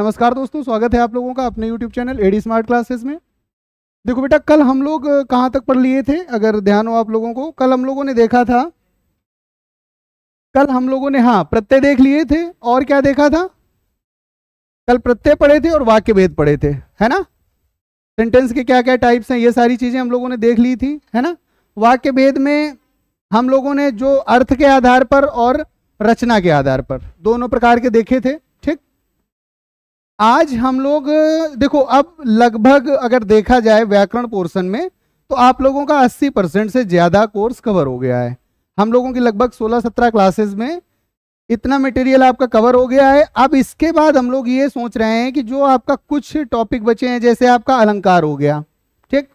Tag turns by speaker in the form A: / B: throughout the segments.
A: नमस्कार दोस्तों स्वागत है आप लोगों का अपने YouTube channel AD smart classes में देखो बेटा कल हम लोग कहाँ तक पढ़ लिए थे अगर ध्यान हो आप लोगों को कल हम लोगों ने देखा था कल हम लोगों ने हाँ प्रत्यय देख लिए थे और क्या देखा था कल प्रत्यय पढ़े थे और वाक्य भेद पढ़े थे है ना सेंटेंस के क्या क्या टाइप्स हैं ये सारी चीज़ें हम लोगों ने देख ली थी है ना वाक्य भेद में हम लोगों ने जो अर्थ के आधार पर और रचना के आधार पर दोनों प्रकार के देखे थे आज हम लोग देखो अब लगभग अगर देखा जाए व्याकरण पोर्शन में तो आप लोगों का 80 परसेंट से ज़्यादा कोर्स कवर हो गया है हम लोगों की लगभग 16-17 क्लासेस में इतना मटेरियल आपका कवर हो गया है अब इसके बाद हम लोग ये सोच रहे हैं कि जो आपका कुछ टॉपिक बचे हैं जैसे आपका अलंकार हो गया ठीक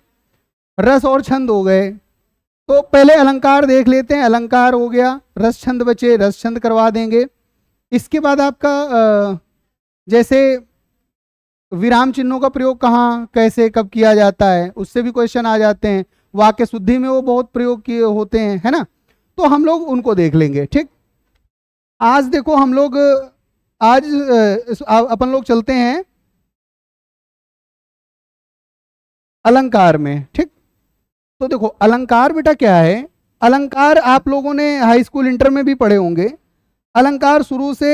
A: रस और छंद हो गए तो पहले अलंकार देख लेते हैं अलंकार हो गया रस छंद बचे रस छंद करवा देंगे इसके बाद आपका जैसे विराम चिन्हों का प्रयोग कहाँ कैसे कब किया जाता है उससे भी क्वेश्चन आ जाते हैं वाक्य शुद्धि में वो बहुत प्रयोग किए होते हैं है ना तो हम लोग उनको देख लेंगे ठीक आज देखो हम लोग आज अपन लोग चलते हैं अलंकार में ठीक तो देखो अलंकार बेटा क्या है अलंकार आप लोगों ने हाई स्कूल इंटर में भी पढ़े होंगे अलंकार शुरू से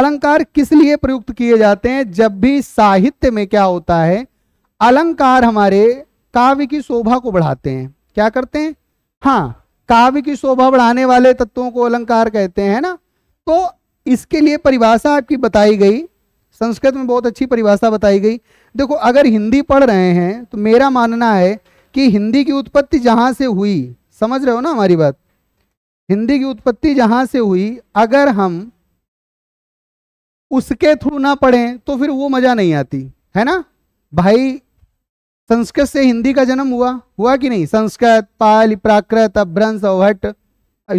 A: अलंकार किस लिए प्रयुक्त किए जाते हैं जब भी साहित्य में क्या होता है अलंकार हमारे काव्य की शोभा को बढ़ाते हैं क्या करते हैं हाँ काव्य की शोभा बढ़ाने वाले तत्वों को अलंकार कहते हैं ना तो इसके लिए परिभाषा आपकी बताई गई संस्कृत में बहुत अच्छी परिभाषा बताई गई देखो अगर हिंदी पढ़ रहे हैं तो मेरा मानना है कि हिंदी की उत्पत्ति जहां से हुई समझ रहे हो ना हमारी बात हिंदी की उत्पत्ति जहां से हुई अगर हम उसके थ्रू ना पढ़ें तो फिर वो मज़ा नहीं आती है ना भाई संस्कृत से हिंदी का जन्म हुआ हुआ कि नहीं संस्कृत पाल प्राकृत अभ्रंश अवहट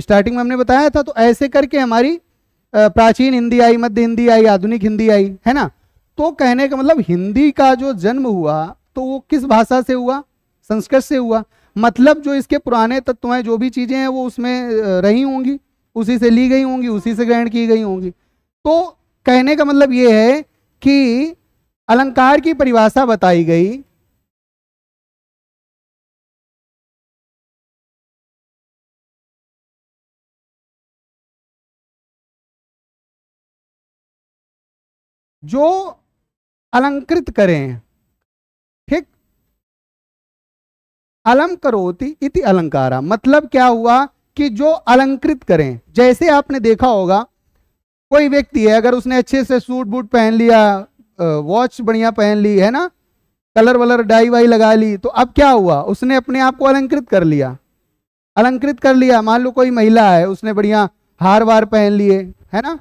A: स्टार्टिंग में हमने बताया था तो ऐसे करके हमारी प्राचीन हिंदी आई मध्य हिंदी आई आधुनिक हिंदी आई है ना तो कहने का मतलब हिंदी का जो जन्म हुआ तो वो किस भाषा से हुआ संस्कृत से हुआ मतलब जो इसके पुराने तत्व हैं जो भी चीज़ें हैं वो उसमें रही होंगी उसी से ली गई होंगी उसी से ग्रहण की गई होंगी तो कहने का
B: मतलब यह है कि अलंकार की परिभाषा बताई गई जो अलंकृत करें ठीक
A: अलम करोति इति अलंकारा मतलब क्या हुआ कि जो अलंकृत करें जैसे आपने देखा होगा कोई व्यक्ति है अगर उसने अच्छे से सूट बूट पहन लिया वॉच बढ़िया पहन ली है ना कलर वलर डाई वाई लगा ली तो अब क्या हुआ उसने अपने आप को अलंकृत कर लिया अलंकृत कर लिया मान लो कोई महिला है उसने बढ़िया हार वार पहन लिए है ना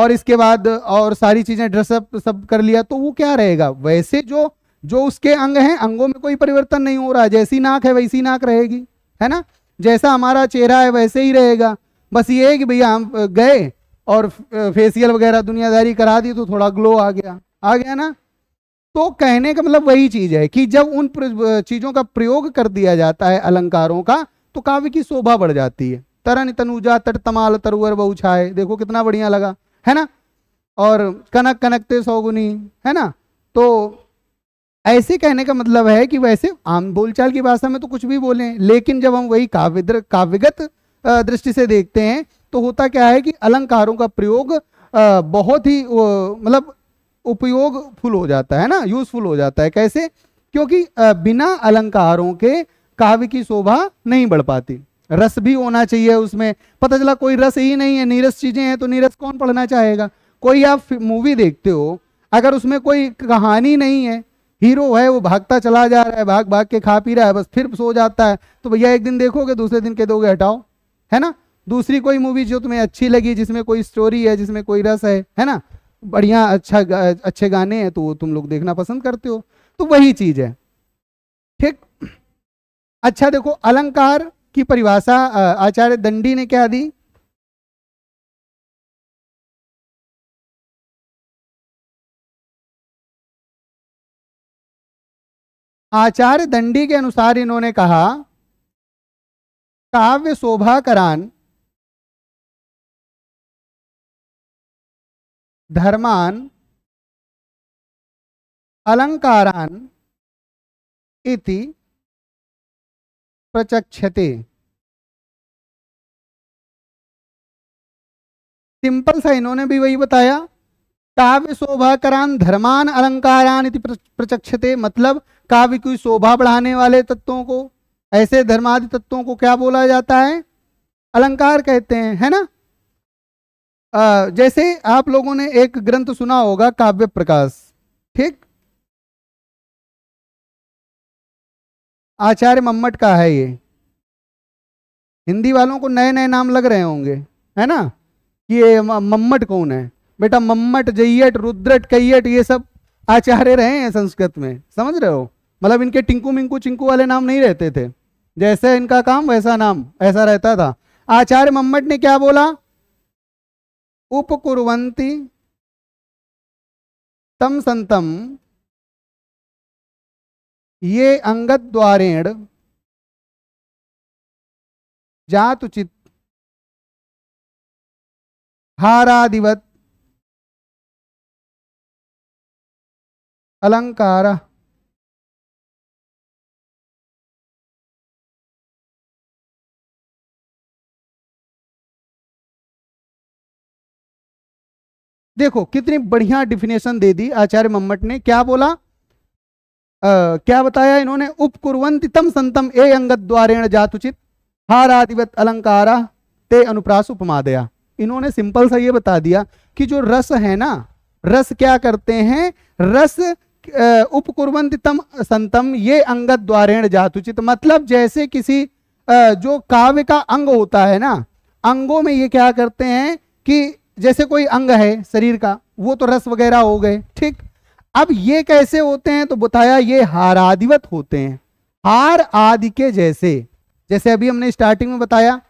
A: और इसके बाद और सारी चीजें ड्रेसअप सब कर लिया तो वो क्या रहेगा वैसे जो जो उसके अंग हैं अंगों में कोई परिवर्तन नहीं हो रहा जैसी नाक है वैसी नाक रहेगी है ना जैसा हमारा चेहरा है वैसे ही रहेगा बस ये है कि भैया हम गए और फेसियल वगैरह दुनियादारी करा दी तो थोड़ा ग्लो आ गया आ गया ना तो कहने का मतलब वही चीज है कि जब उन चीजों का प्रयोग कर दिया जाता है अलंकारों का तो काव्य की शोभा बढ़ जाती है तरन तनुजा तट तमाल तरुअर बहुछाए देखो कितना बढ़िया लगा है ना और कनक कनकते सौगुनी है ना तो ऐसे कहने का मतलब है कि वैसे आम बोलचाल की भाषा में तो कुछ भी बोले लेकिन जब हम वही काव्य काव्यगत दृष्टि से देखते हैं तो होता क्या है कि अलंकारों का प्रयोग बहुत ही मतलब उपयोगफुल हो जाता है ना यूजफुल हो जाता है कैसे क्योंकि बिना अलंकारों के काव्य की शोभा नहीं बढ़ पाती रस भी होना चाहिए उसमें पता चला कोई रस ही नहीं है नीरस चीज़ें हैं तो नीरस कौन पढ़ना चाहेगा कोई आप मूवी देखते हो अगर उसमें कोई कहानी नहीं है हीरो है वो भागता चला जा रहा है भाग भाग के खा पी रहा है बस फिर सो जाता है तो भैया एक दिन देखोगे दूसरे दिन के दोगे हटाओ है ना दूसरी कोई मूवी जो तुम्हें अच्छी लगी जिसमें कोई स्टोरी है जिसमें कोई रस है है ना बढ़िया अच्छा अच्छे गाने हैं तो वो तुम लोग देखना पसंद करते हो तो वही चीज है
B: ठीक अच्छा देखो अलंकार की परिभाषा आचार्य दंडी ने क्या दी आचार्य दंडी के अनुसार इन्होंने कहा काव्य शोभा करान धर्मान अलंकारान इति प्रचक्षते सिंपल सा इन्होंने भी वही बताया
A: काव्य शोभा करान धर्मान अलंकारान इति प्रचक्षते मतलब काव्य की शोभा बढ़ाने वाले तत्वों को ऐसे धर्मादि तत्वों को क्या बोला जाता है अलंकार कहते हैं है ना आ, जैसे आप लोगों ने एक
B: ग्रंथ सुना होगा काव्य प्रकाश ठीक आचार्य मम्मट का है ये हिंदी वालों को
A: नए नए नाम लग रहे होंगे है ना ये मम्मट कौन है बेटा मम्मट जयट रुद्रट कैयट ये सब आचार्य रहे हैं संस्कृत में समझ रहे हो मतलब इनके टिंकू मिंकू चिंकू वाले नाम नहीं रहते थे जैसे इनका काम वैसा नाम ऐसा रहता था
B: आचार्य मम्मट ने क्या बोला उपकुवती तम संतम ये अंगत द्वारेण जातुचित हारादिवत अलंकार देखो कितनी बढ़िया डिफिनेशन दे दी आचार्य मम्मट ने क्या बोला आ, क्या बताया
A: इन्होंने उपकुरवंती तम संतम ए अंगत द्वारेण जातुचित हारादिवत अलंकारा ते अनुप्रास उपमादया इन्होंने सिंपल सा ये बता दिया कि जो रस है ना रस क्या करते हैं रस उपकुरवंत तम संतम ये अंगत द्वारेण जातुचित मतलब जैसे किसी जो काव्य का अंग होता है ना अंगों में ये क्या करते हैं कि जैसे कोई अंग है शरीर का वो तो रस वगैरह हो गए ठीक अब ये कैसे होते हैं तो बताया ये हार आदिवत होते हैं हार आदि के जैसे जैसे अभी हमने स्टार्टिंग में बताया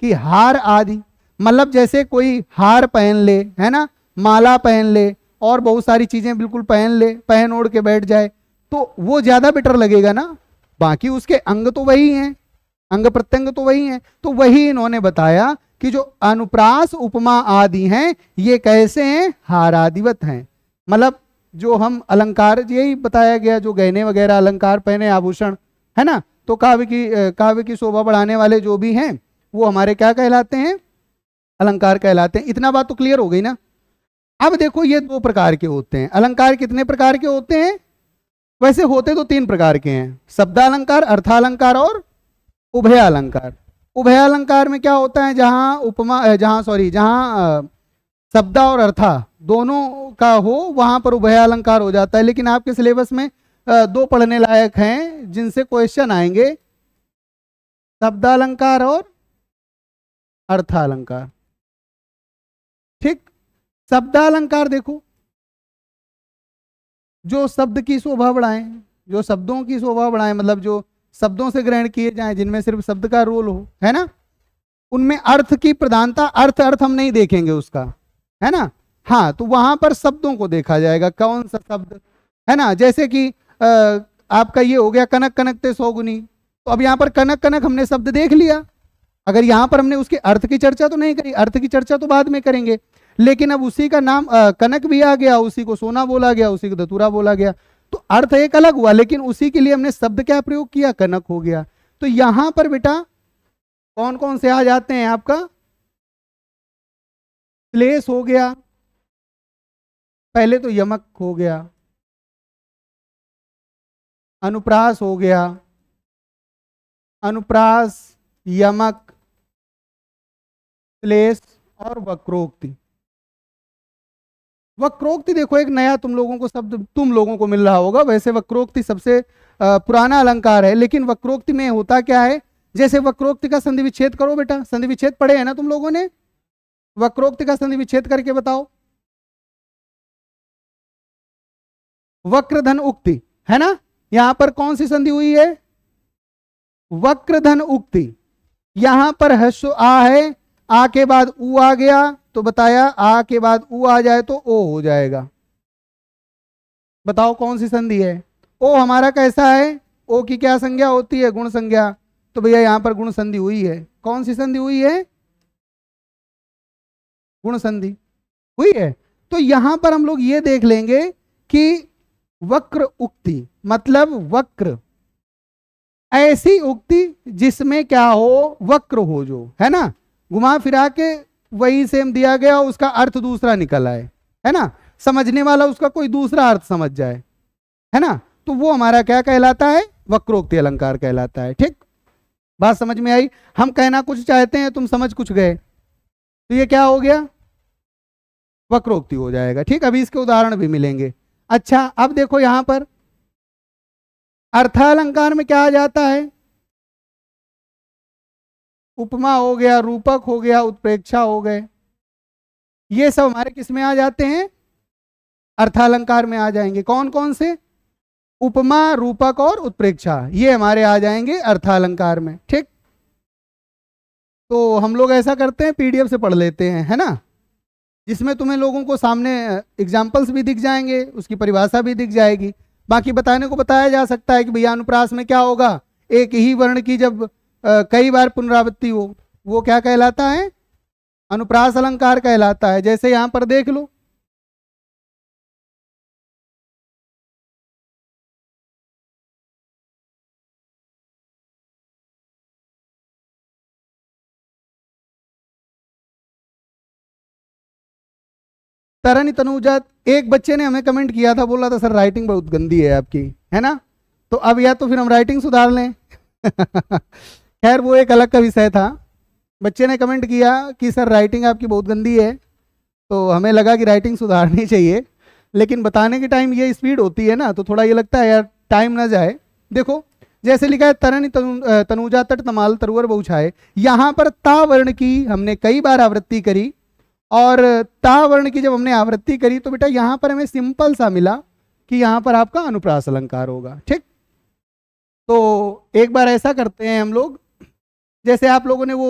A: कि हार आदि मतलब जैसे कोई हार पहन ले है ना माला पहन ले और बहुत सारी चीज़ें बिल्कुल पहन ले पहन ओढ़ के बैठ जाए तो वो ज़्यादा बेटर लगेगा ना बाकी उसके अंग तो वही हैं अंग प्रत्यंग तो वही हैं तो वही इन्होंने बताया कि जो अनुप्रास उपमा आदि हैं ये कैसे हैं हारादिवत हैं मतलब जो हम अलंकार यही बताया गया जो गहने वगैरह अलंकार पहने आभूषण है ना तो काव्य की काव्य की शोभा बढ़ाने वाले जो भी हैं वो हमारे क्या कहलाते हैं अलंकार कहलाते हैं इतना बात तो क्लियर हो गई ना अब देखो ये दो प्रकार के होते हैं अलंकार कितने प्रकार के होते हैं वैसे होते तो तीन प्रकार के हैं शब्दालंकार अर्थालंकार और उभय अलंकार उभय अलंकार में क्या होता है जहां उपमा जहां सॉरी जहां शब्दा और अर्था दोनों का हो वहां पर उभय अलंकार हो जाता है लेकिन आपके सिलेबस में दो पढ़ने लायक हैं जिनसे क्वेश्चन आएंगे शब्दालंकार और अर्थालंकार ठीक शब्दालंकार देखो जो शब्द की शोभा बढ़ाएं जो शब्दों की शोभा बढ़ाएं मतलब जो शब्दों से ग्रहण किए जाएं जिनमें सिर्फ शब्द का रोल हो है ना उनमें अर्थ की प्रधानता अर्थ अर्थ हम नहीं देखेंगे उसका है ना हाँ तो वहां पर शब्दों को देखा जाएगा कौन सा शब्द है ना जैसे कि आ, आपका ये हो गया कनक कनक ते सोगुनी तो अब यहाँ पर कनक कनक हमने शब्द देख लिया अगर यहाँ पर हमने उसके अर्थ की चर्चा तो नहीं करी अर्थ की चर्चा तो बाद में करेंगे लेकिन अब उसी का नाम आ, कनक भी आ गया उसी को सोना बोला गया उसी को धतूरा बोला गया अर्थ एक अलग हुआ लेकिन उसी के लिए हमने शब्द क्या प्रयोग किया कनक हो गया तो यहां पर बेटा कौन कौन से आ जाते
B: हैं आपका प्लेस हो गया पहले तो यमक हो गया अनुप्रास हो गया अनुप्रास यमक प्लेस और वक्रोक्ति
A: वक्रोक्ति देखो एक नया तुम लोगों को शब्द तुम लोगों को मिल रहा होगा वैसे वक्रोक्ति सबसे पुराना अलंकार है लेकिन वक्रोक्ति में होता क्या है जैसे वक्रोक्ति का संधि विच्छेद करो बेटा संधि विच्छेद पढ़े है ना तुम लोगों ने वक्रोक्ति का संधि विच्छेद करके बताओ वक्रधन उक्ति है ना यहां पर कौन सी संधि हुई है वक्रधन उक्ति यहां पर हस्व आ है आ के बाद ऊ आ गया तो बताया आ के बाद ऊ आ जाए तो ओ हो जाएगा बताओ कौन सी संधि है ओ हमारा कैसा है ओ की क्या संज्ञा होती है गुण संज्ञा तो भैया यहां पर गुण संधि हुई है कौन सी संधि हुई है गुण संधि हुई है तो यहां पर हम लोग ये देख लेंगे कि वक्र उक्ति मतलब वक्र ऐसी उक्ति जिसमें क्या हो वक्र हो जो है ना घुमा फिरा के वही सेम दिया गया उसका अर्थ दूसरा निकल आए है ना समझने वाला उसका कोई दूसरा अर्थ समझ जाए है ना तो वो हमारा क्या कहलाता है वक्रोक्ति अलंकार कहलाता है ठीक बात समझ में आई हम कहना कुछ चाहते हैं तुम समझ कुछ गए तो ये क्या हो गया वक्रोक्ति हो जाएगा ठीक अभी इसके उदाहरण भी मिलेंगे अच्छा अब देखो यहां पर अर्थालंकार में क्या आ जाता है उपमा हो गया रूपक हो गया उत्प्रेक्षा हो गए ये सब हमारे किस में आ जाते हैं अर्थालंकार में आ जाएंगे कौन कौन से उपमा रूपक और उत्प्रेक्षा ये हमारे आ जाएंगे अर्थालंकार में ठीक तो हम लोग ऐसा करते हैं पीडीएफ से पढ़ लेते हैं है ना जिसमें तुम्हें लोगों को सामने एग्जाम्पल्स भी दिख जाएंगे उसकी परिभाषा भी दिख जाएगी बाकी बताने को बताया जा सकता है कि भैया अनुप्रास में क्या होगा एक ही वर्ण की जब कई बार पुनरावृत्ति हो वो क्या
B: कहलाता है अनुप्रास अलंकार कहलाता है जैसे यहां पर देख लो तरन तनुजात
A: एक बच्चे ने हमें कमेंट किया था बोला था सर राइटिंग बहुत गंदी है आपकी है ना तो अब या तो फिर हम राइटिंग सुधार लें खैर वो एक अलग का विषय था बच्चे ने कमेंट किया कि सर राइटिंग आपकी बहुत गंदी है तो हमें लगा कि राइटिंग सुधारनी चाहिए लेकिन बताने के टाइम ये स्पीड होती है ना तो थोड़ा ये लगता है यार टाइम ना जाए देखो जैसे लिखा है तरन तनु, तनुजा तट तमाल तरुअर बहुछाए यहाँ पर तावर्ण की हमने कई बार आवृत्ति करी और तावर्ण की जब हमने आवृत्ति करी तो बेटा यहाँ पर हमें सिंपल सा मिला कि यहाँ पर आपका अनुप्रास अलंकार होगा ठीक तो एक बार ऐसा करते हैं हम लोग जैसे आप लोगों ने वो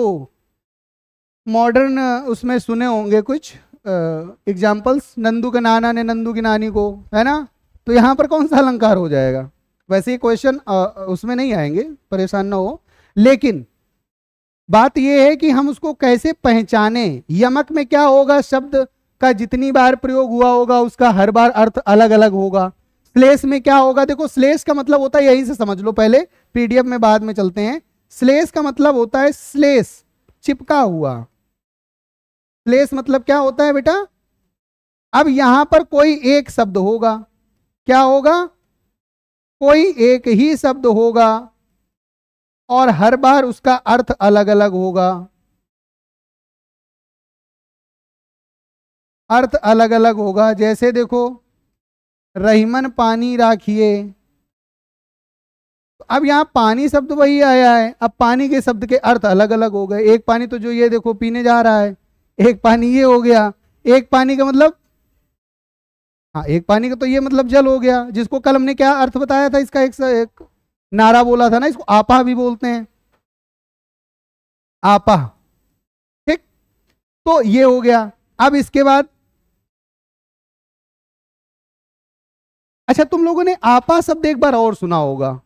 A: मॉडर्न उसमें सुने होंगे कुछ एग्जाम्पल्स नंदू के नाना ने नंदू की नानी को है ना तो यहाँ पर कौन सा अलंकार हो जाएगा वैसे ही क्वेश्चन उसमें नहीं आएंगे परेशान ना हो लेकिन बात यह है कि हम उसको कैसे पहचाने यमक में क्या होगा शब्द का जितनी बार प्रयोग हुआ होगा उसका हर बार अर्थ अलग अलग होगा श्लेष में क्या होगा देखो श्लेष का मतलब होता है यहीं से समझ लो पहले पीडीएफ में बाद में चलते हैं स्लेस का मतलब होता है स्लेस चिपका हुआ स्लेस मतलब क्या होता है बेटा अब यहां पर कोई एक शब्द होगा क्या होगा कोई एक ही शब्द होगा और हर बार उसका अर्थ अलग अलग होगा
B: अर्थ अलग अलग होगा जैसे देखो रहीमन पानी राखिए
A: अब यहाँ पानी शब्द वही आया है अब पानी के शब्द के अर्थ अलग अलग हो गए एक पानी तो जो ये देखो पीने जा रहा है एक पानी ये हो गया एक पानी का मतलब हाँ एक पानी का तो ये मतलब जल हो गया जिसको कल हमने क्या अर्थ बताया था इसका एक, एक नारा बोला था ना इसको आपा भी बोलते हैं आपा ठीक तो ये हो गया अब इसके बाद अच्छा तुम लोगों ने आपा शब्द एक बार और सुना होगा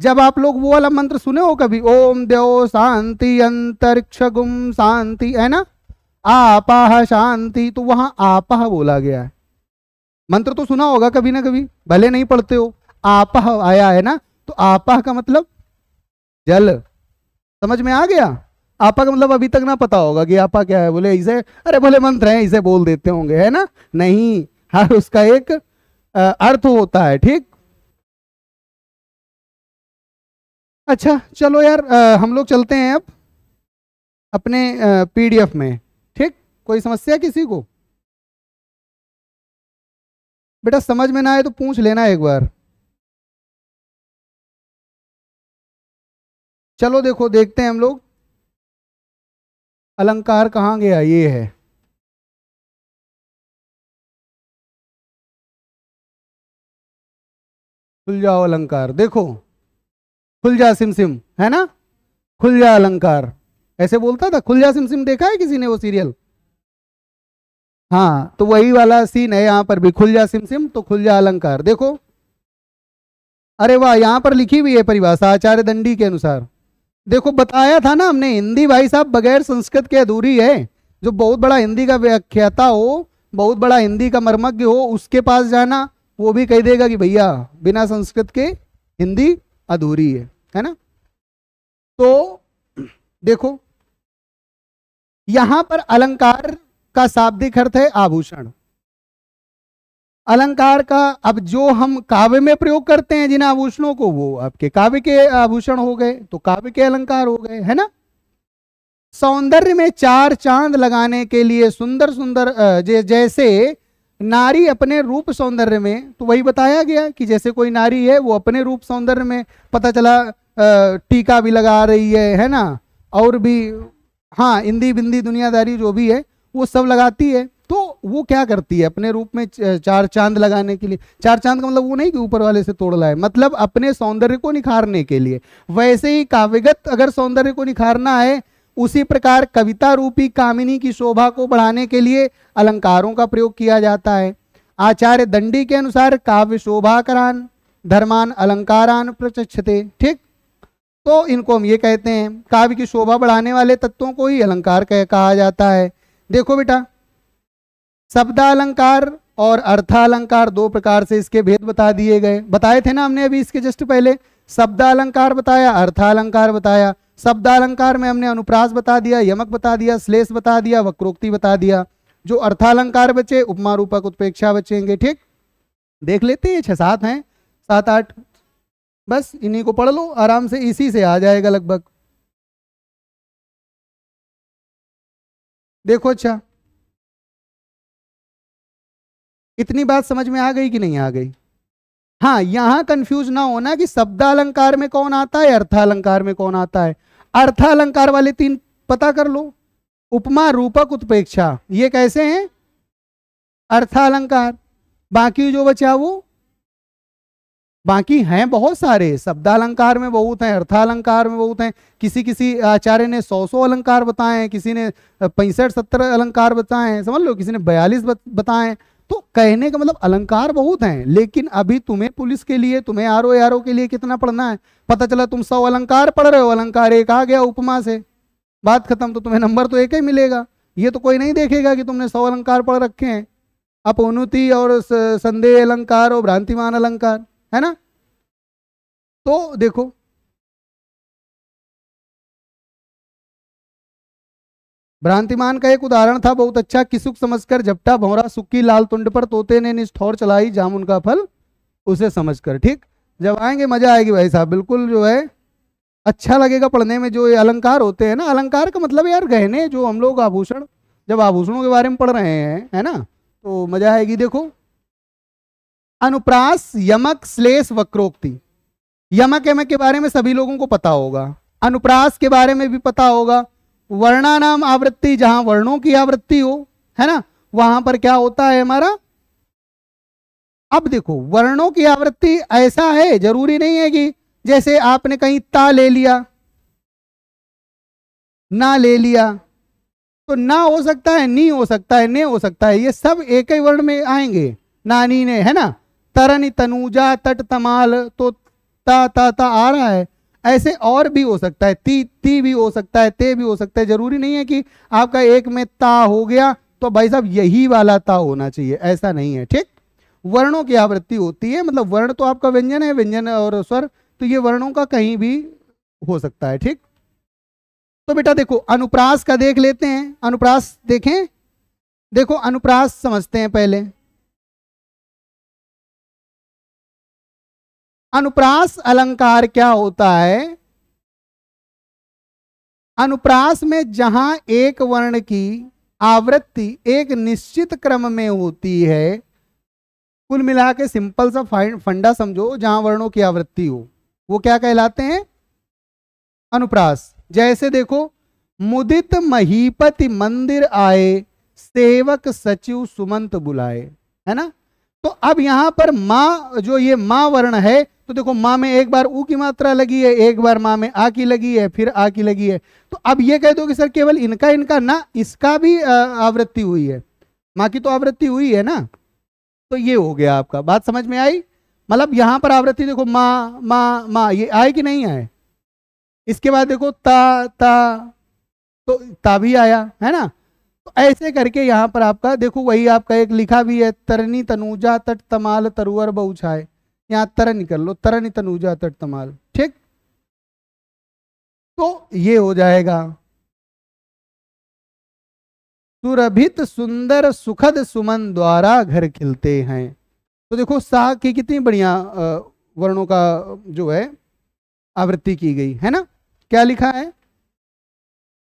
A: जब आप लोग वो वाला मंत्र सुने हो कभी ओम देव शांति अंतरिक्ष गुम शांति है ना आपाह शांति तो वहां आपाह बोला गया है मंत्र तो सुना होगा कभी ना कभी भले नहीं पढ़ते हो आपाह आया है ना तो आपाह का मतलब जल समझ में आ गया आपा का मतलब अभी तक ना पता होगा कि आपा क्या है बोले इसे अरे भले मंत्र है इसे बोल देते होंगे है ना नहीं हर उसका एक अर्थ होता है ठीक अच्छा चलो यार आ, हम लोग चलते हैं अब अपने
B: पीडीएफ में ठीक कोई समस्या किसी को बेटा समझ में ना आए तो पूछ लेना एक बार चलो देखो देखते हैं हम लोग अलंकार कहाँ गया ये है खुल जाओ अलंकार देखो
A: खुल जा सिम सिम है ना खुल जा अलंकार ऐसे बोलता था खुल जा सिम सिम देखा है किसी ने वो सीरियल हाँ तो वही वाला सीन है यहाँ पर भी खुल जा सिम सिम तो खुल जा अलंकार देखो अरे वाह यहां पर लिखी हुई है परिभाषा आचार्य दंडी के अनुसार देखो बताया था ना हमने हिंदी भाई साहब बगैर संस्कृत के अधूरी है जो बहुत बड़ा हिंदी का व्याख्याता हो बहुत बड़ा हिंदी का मर्मज्ञ हो उसके पास जाना वो भी कह देगा कि भैया बिना संस्कृत के हिंदी अधूरी है है ना तो देखो यहां पर अलंकार का शाब्दिक अर्थ है आभूषण अलंकार का अब जो हम काव्य में प्रयोग करते हैं जिन आभूषणों को वो आपके काव्य के आभूषण हो गए तो काव्य के अलंकार हो गए है ना सौंदर्य में चार चांद लगाने के लिए सुंदर सुंदर जैसे नारी अपने रूप सौंदर्य में तो वही बताया गया कि जैसे कोई नारी है वो अपने रूप सौंदर्य में पता चला टीका भी लगा रही है है ना और भी हाँ इंदी बिंदी दुनियादारी जो भी है वो सब लगाती है तो वो क्या करती है अपने रूप में चार चांद लगाने के लिए चार चांद का मतलब वो नहीं कि ऊपर वाले से तोड़ लाए मतलब अपने सौंदर्य को निखारने के लिए वैसे ही काव्यगत अगर सौंदर्य को निखारना है उसी प्रकार कविता रूपी कामिनी की शोभा को बढ़ाने के लिए अलंकारों का प्रयोग किया जाता है आचार्य दंडी के अनुसार काव्य शोभा करान धर्मान अलंकारान प्रचक्षते ठीक तो इनको हम ये कहते हैं काव्य की शोभा बढ़ाने वाले तत्वों को ही अलंकार कह कहा जाता है देखो बेटा शब्दालंकार और अर्थालंकार दो प्रकार से इसके भेद बता दिए गए बताए थे ना हमने अभी इसके जस्ट पहले शब्दालंकार बताया अर्थालंकार बताया शब्दालंकार में हमने अनुप्रास बता दिया यमक बता दिया श्लेष बता दिया वक्रोक्ति बता दिया जो अर्थालंकार बचे उपमा रूपक उत्पेक्षा बचेंगे ठीक देख लेते हैं छह सात हैं सात आठ बस इन्हीं को
B: पढ़ लो आराम से इसी से आ जाएगा लगभग देखो अच्छा
A: इतनी बात समझ में आ गई कि नहीं आ गई हाँ यहां कंफ्यूज ना होना कि शब्दालंकार में कौन आता है अर्थालंकार में कौन आता है अर्थालंकार वाले तीन पता कर लो उपमा रूपक उत्पेक्षा ये कैसे हैं अर्थालंकार बाकी जो बचा वो बाकी हैं बहुत सारे शब्दालंकार में बहुत हैं अर्थालंकार में बहुत हैं किसी किसी आचार्य ने सौ सौ अलंकार बताए हैं किसी ने पैंसठ सत्तर अलंकार बताए हैं समझ लो किसी ने बयालीस बताए हैं तो कहने का मतलब अलंकार बहुत हैं लेकिन अभी तुम्हें पुलिस के लिए तुम्हें आर ओ आर ओ के लिए कितना पढ़ना है पता चला तुम सौ अलंकार पढ़ रहे हो अलंकार एक आ गया उपमा से बात खत्म तो तुम्हें नंबर तो एक ही मिलेगा ये तो कोई नहीं देखेगा कि तुमने सौ अलंकार पढ़ रखे हैं अपौन्नति
B: और संदेह अलंकार और भ्रांतिमान अलंकार है ना तो देखो भ्रांतिमान का एक उदाहरण था बहुत अच्छा किसुक समझकर झपटा भौरा सुक्की लाल तुंड पर तोते
A: ने निष्ठौर चलाई जामुन का फल उसे समझकर ठीक जब आएंगे मजा आएगी भाई साहब बिल्कुल जो है अच्छा लगेगा पढ़ने में जो ये अलंकार होते हैं ना अलंकार का मतलब यार गहने जो हम लोग आभूषण जब आभूषणों के बारे में पढ़ रहे हैं है ना तो मजा आएगी देखो अनुप्रास यमक श्लेष वक्रोक्ति यमक यमक के बारे में सभी लोगों को पता होगा अनुप्रास के बारे में भी पता होगा वर्णा नाम आवृत्ति जहां वर्णों की आवृत्ति हो है ना वहां पर क्या होता है हमारा अब देखो वर्णों की आवृत्ति ऐसा है जरूरी नहीं है कि जैसे आपने कहीं ता ले लिया ना ले लिया तो ना हो सकता है नी हो सकता है ने हो सकता है ये सब एक ही वर्ण में आएंगे नानी ने है ना तरन तनुजा तट तमाल तो ता ता ता आ रहा है ऐसे और भी हो सकता है ती ती भी हो सकता है ते भी हो सकता है जरूरी नहीं है कि आपका एक में ता हो गया तो भाई साहब यही वाला ता होना चाहिए ऐसा नहीं है ठीक वर्णों की आवृत्ति होती है मतलब वर्ण तो आपका व्यंजन है व्यंजन और स्वर तो ये वर्णों का कहीं भी हो सकता है ठीक तो बेटा देखो अनुप्रास का देख लेते हैं अनुप्रास देखें देखो अनुप्रास समझते हैं पहले
B: अनुप्रास अलंकार क्या होता है अनुप्रास में जहां
A: एक वर्ण की आवृत्ति एक निश्चित क्रम में होती है कुल मिला के सिंपल सा फंडा समझो जहां वर्णों की आवृत्ति हो वो क्या कहलाते हैं अनुप्रास जैसे देखो मुदित महीपति मंदिर आए सेवक सचिव सुमंत बुलाए है ना तो अब यहां पर मां जो ये मां वर्ण है तो देखो माँ में एक बार ऊ की मात्रा लगी है एक बार माँ में आ की लगी है फिर आ की लगी है तो अब ये कह दो कि सर केवल इनका इनका ना इसका भी आवृत्ति हुई है माँ की तो आवृत्ति हुई है ना तो ये हो गया आपका बात समझ में आई मतलब यहां पर आवृत्ति देखो माँ माँ माँ ये आए कि नहीं आए इसके बाद देखो ता ता तो ता भी आया है ना तो ऐसे करके यहाँ पर आपका देखो वही आपका एक लिखा भी है तरनी तनुजा तट तमाल तरुअर बहुछाए यहाँ तरन कर लो तरन तन तनुजा तट तमाल ठीक तो ये हो जाएगा सुरभित सुंदर सुखद सुमन द्वारा घर खिलते हैं तो देखो सा की कितनी बढ़िया वर्णों का जो है आवृत्ति की गई है ना क्या लिखा है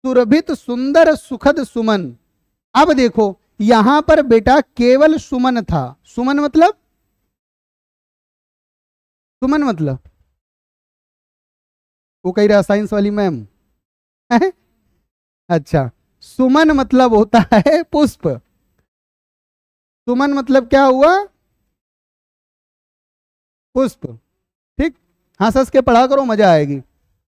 A: सुरभित सुंदर सुखद सुमन अब देखो यहां पर बेटा केवल सुमन था सुमन
B: मतलब सुमन मतलब वो कह रहा साइंस वाली मैम अच्छा
A: सुमन मतलब होता है पुष्प सुमन मतलब क्या हुआ पुष्प ठीक हंस हंस के पढ़ा करो मजा आएगी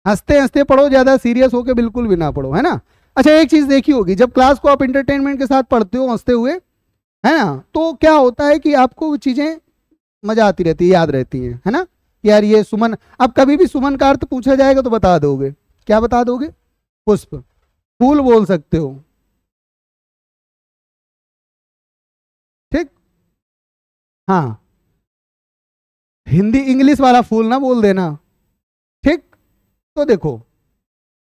A: हंसते हंसते पढ़ो ज्यादा सीरियस होके बिल्कुल भी ना पढ़ो है ना अच्छा एक चीज देखी होगी जब क्लास को आप इंटरटेनमेंट के साथ पढ़ते हो हंसते हुए है ना तो क्या होता है कि आपको चीजें मजा आती रहती है याद रहती है है ना यार ये सुमन अब कभी भी सुमन
B: का अर्थ पूछा जाएगा तो बता दोगे क्या बता दोगे पुष्प फूल बोल सकते हो ठीक हाँ हिंदी इंग्लिश वाला फूल ना बोल देना
A: ठीक तो देखो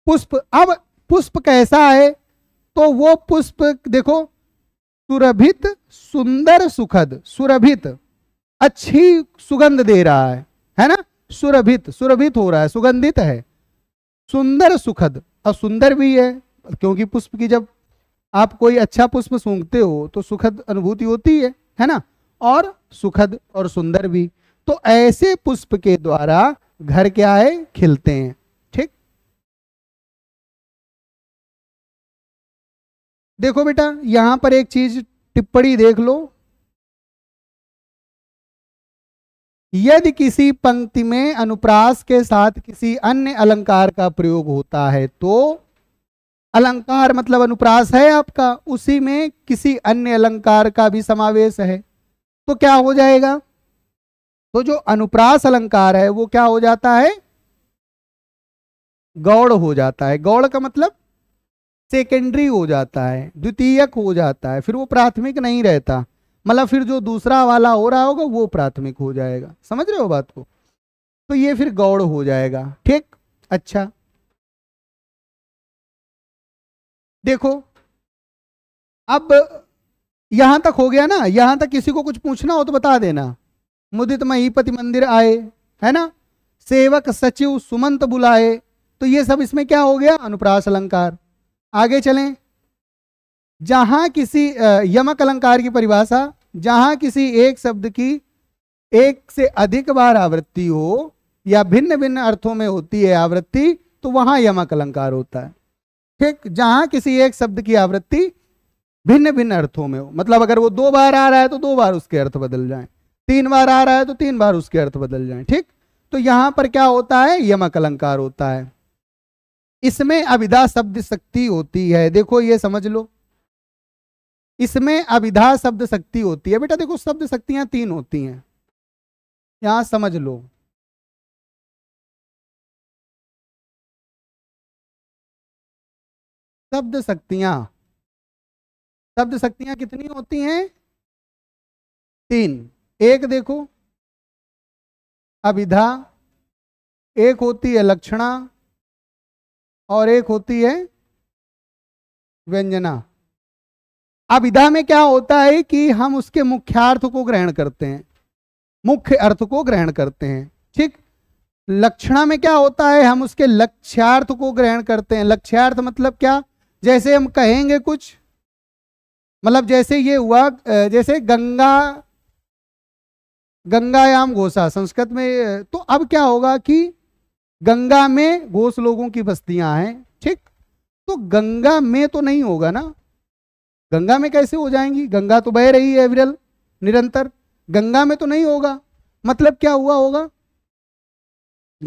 A: पुष्प अब पुष्प कैसा है तो वो पुष्प देखो सुरभित सुंदर सुखद सुरभित अच्छी सुगंध दे रहा है है ना सुरभित सुरभित हो रहा है सुगंधित है सुंदर सुखद और सुंदर भी है क्योंकि पुष्प की जब आप कोई अच्छा पुष्प सूंघते हो तो सुखद अनुभूति होती है है ना और सुखद और सुंदर भी तो ऐसे पुष्प के द्वारा घर क्या है
B: खिलते हैं ठीक देखो बेटा यहां पर एक चीज टिप्पणी देख लो
A: यदि किसी पंक्ति में अनुप्रास के साथ किसी अन्य अलंकार का प्रयोग होता है तो अलंकार मतलब अनुप्रास है आपका उसी में किसी अन्य अलंकार का भी समावेश है तो क्या हो जाएगा तो जो अनुप्रास अलंकार है वो क्या हो जाता है गौड़ हो जाता है गौड़ का मतलब सेकेंडरी हो जाता है द्वितीयक हो जाता है फिर वो प्राथमिक नहीं रहता मतलब फिर जो दूसरा वाला हो रहा होगा वो प्राथमिक हो जाएगा समझ रहे हो बात को तो ये फिर गौड़ हो जाएगा
B: ठीक अच्छा देखो अब यहां तक हो गया ना यहां तक किसी को कुछ पूछना
A: हो तो बता देना मुदित महीपति मंदिर आए है ना सेवक सचिव सुमंत बुलाए तो ये सब इसमें क्या हो गया अनुप्रास अलंकार आगे चलें जहां किसी यमक अलंकार की परिभाषा जहां किसी एक शब्द की एक से अधिक बार आवृत्ति हो या भिन्न भिन्न अर्थों में होती है आवृत्ति तो वहां यमक अलंकार होता है ठीक जहां किसी एक शब्द की आवृत्ति भिन्न भिन्न अर्थों में हो मतलब अगर वो दो बार आ रहा है तो दो बार उसके अर्थ बदल जाए तीन बार आ रहा है तो तीन बार उसके अर्थ बदल जाए ठीक तो यहां पर क्या होता है यमक अलंकार होता है इसमें अविदा शब्द शक्ति होती है देखो ये समझ लो इसमें अभिधा शब्द शक्ति होती है बेटा देखो शब्द शक्तियां
B: तीन होती हैं यहां समझ लो शब्द शक्तियां शब्द शक्तियां कितनी होती हैं तीन एक देखो अभिधा एक
A: होती है लक्षणा और एक होती है व्यंजना अविधा में क्या होता है कि हम उसके मुख्यार्थ को ग्रहण करते हैं मुख्य अर्थ को ग्रहण करते हैं ठीक लक्षणा में क्या होता है हम उसके लक्ष्यार्थ को ग्रहण करते हैं लक्ष्यार्थ मतलब क्या जैसे हम कहेंगे कुछ मतलब जैसे ये हुआ जैसे गंगा गंगायाम घोषा संस्कृत में तो अब क्या होगा कि गंगा में घोष लोगों की बस्तियां हैं ठीक तो गंगा में तो नहीं होगा ना गंगा में कैसे हो जाएंगी गंगा तो बह रही है विरल निरंतर गंगा में तो नहीं होगा मतलब क्या हुआ होगा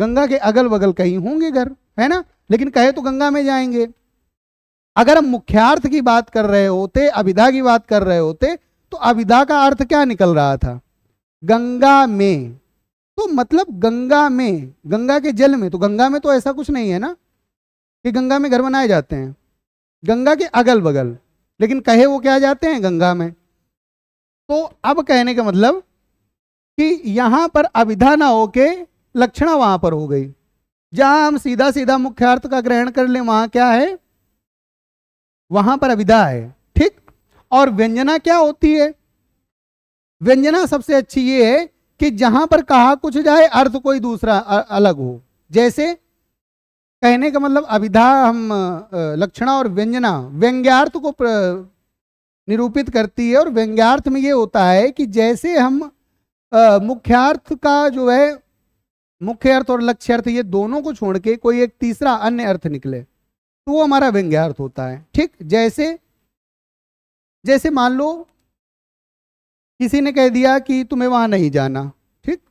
A: गंगा के अगल बगल कहीं होंगे घर है ना लेकिन कहे तो गंगा में जाएंगे अगर हम मुख्यार्थ की बात कर रहे होते अविधा की बात कर रहे होते तो अविधा का अर्थ क्या निकल रहा था गंगा में तो मतलब गंगा में गंगा के जल में तो गंगा में तो ऐसा कुछ नहीं है ना कि गंगा में घर बनाए जाते हैं गंगा के अगल बगल लेकिन कहे वो क्या जाते हैं गंगा में तो अब कहने का मतलब कि यहां पर अविधा ना होके लक्षणा वहां पर हो गई जहां हम सीधा सीधा मुख्य अर्थ का ग्रहण कर ले वहां क्या है वहां पर अविधा है ठीक और व्यंजना क्या होती है व्यंजना सबसे अच्छी ये है कि जहां पर कहा कुछ जाए अर्थ कोई दूसरा अलग हो जैसे कहने का मतलब अभिधा हम लक्षणा और व्यंजना व्यंग्यार्थ को निरूपित करती है और व्यंग्यार्थ में ये होता है कि जैसे हम मुख्यार्थ का जो है मुख्य अर्थ और लक्ष्य अर्थ ये दोनों को छोड़ के कोई एक तीसरा अन्य अर्थ निकले तो वो हमारा व्यंग्यार्थ होता है ठीक जैसे जैसे मान लो किसी ने कह दिया कि तुम्हें वहां नहीं जाना ठीक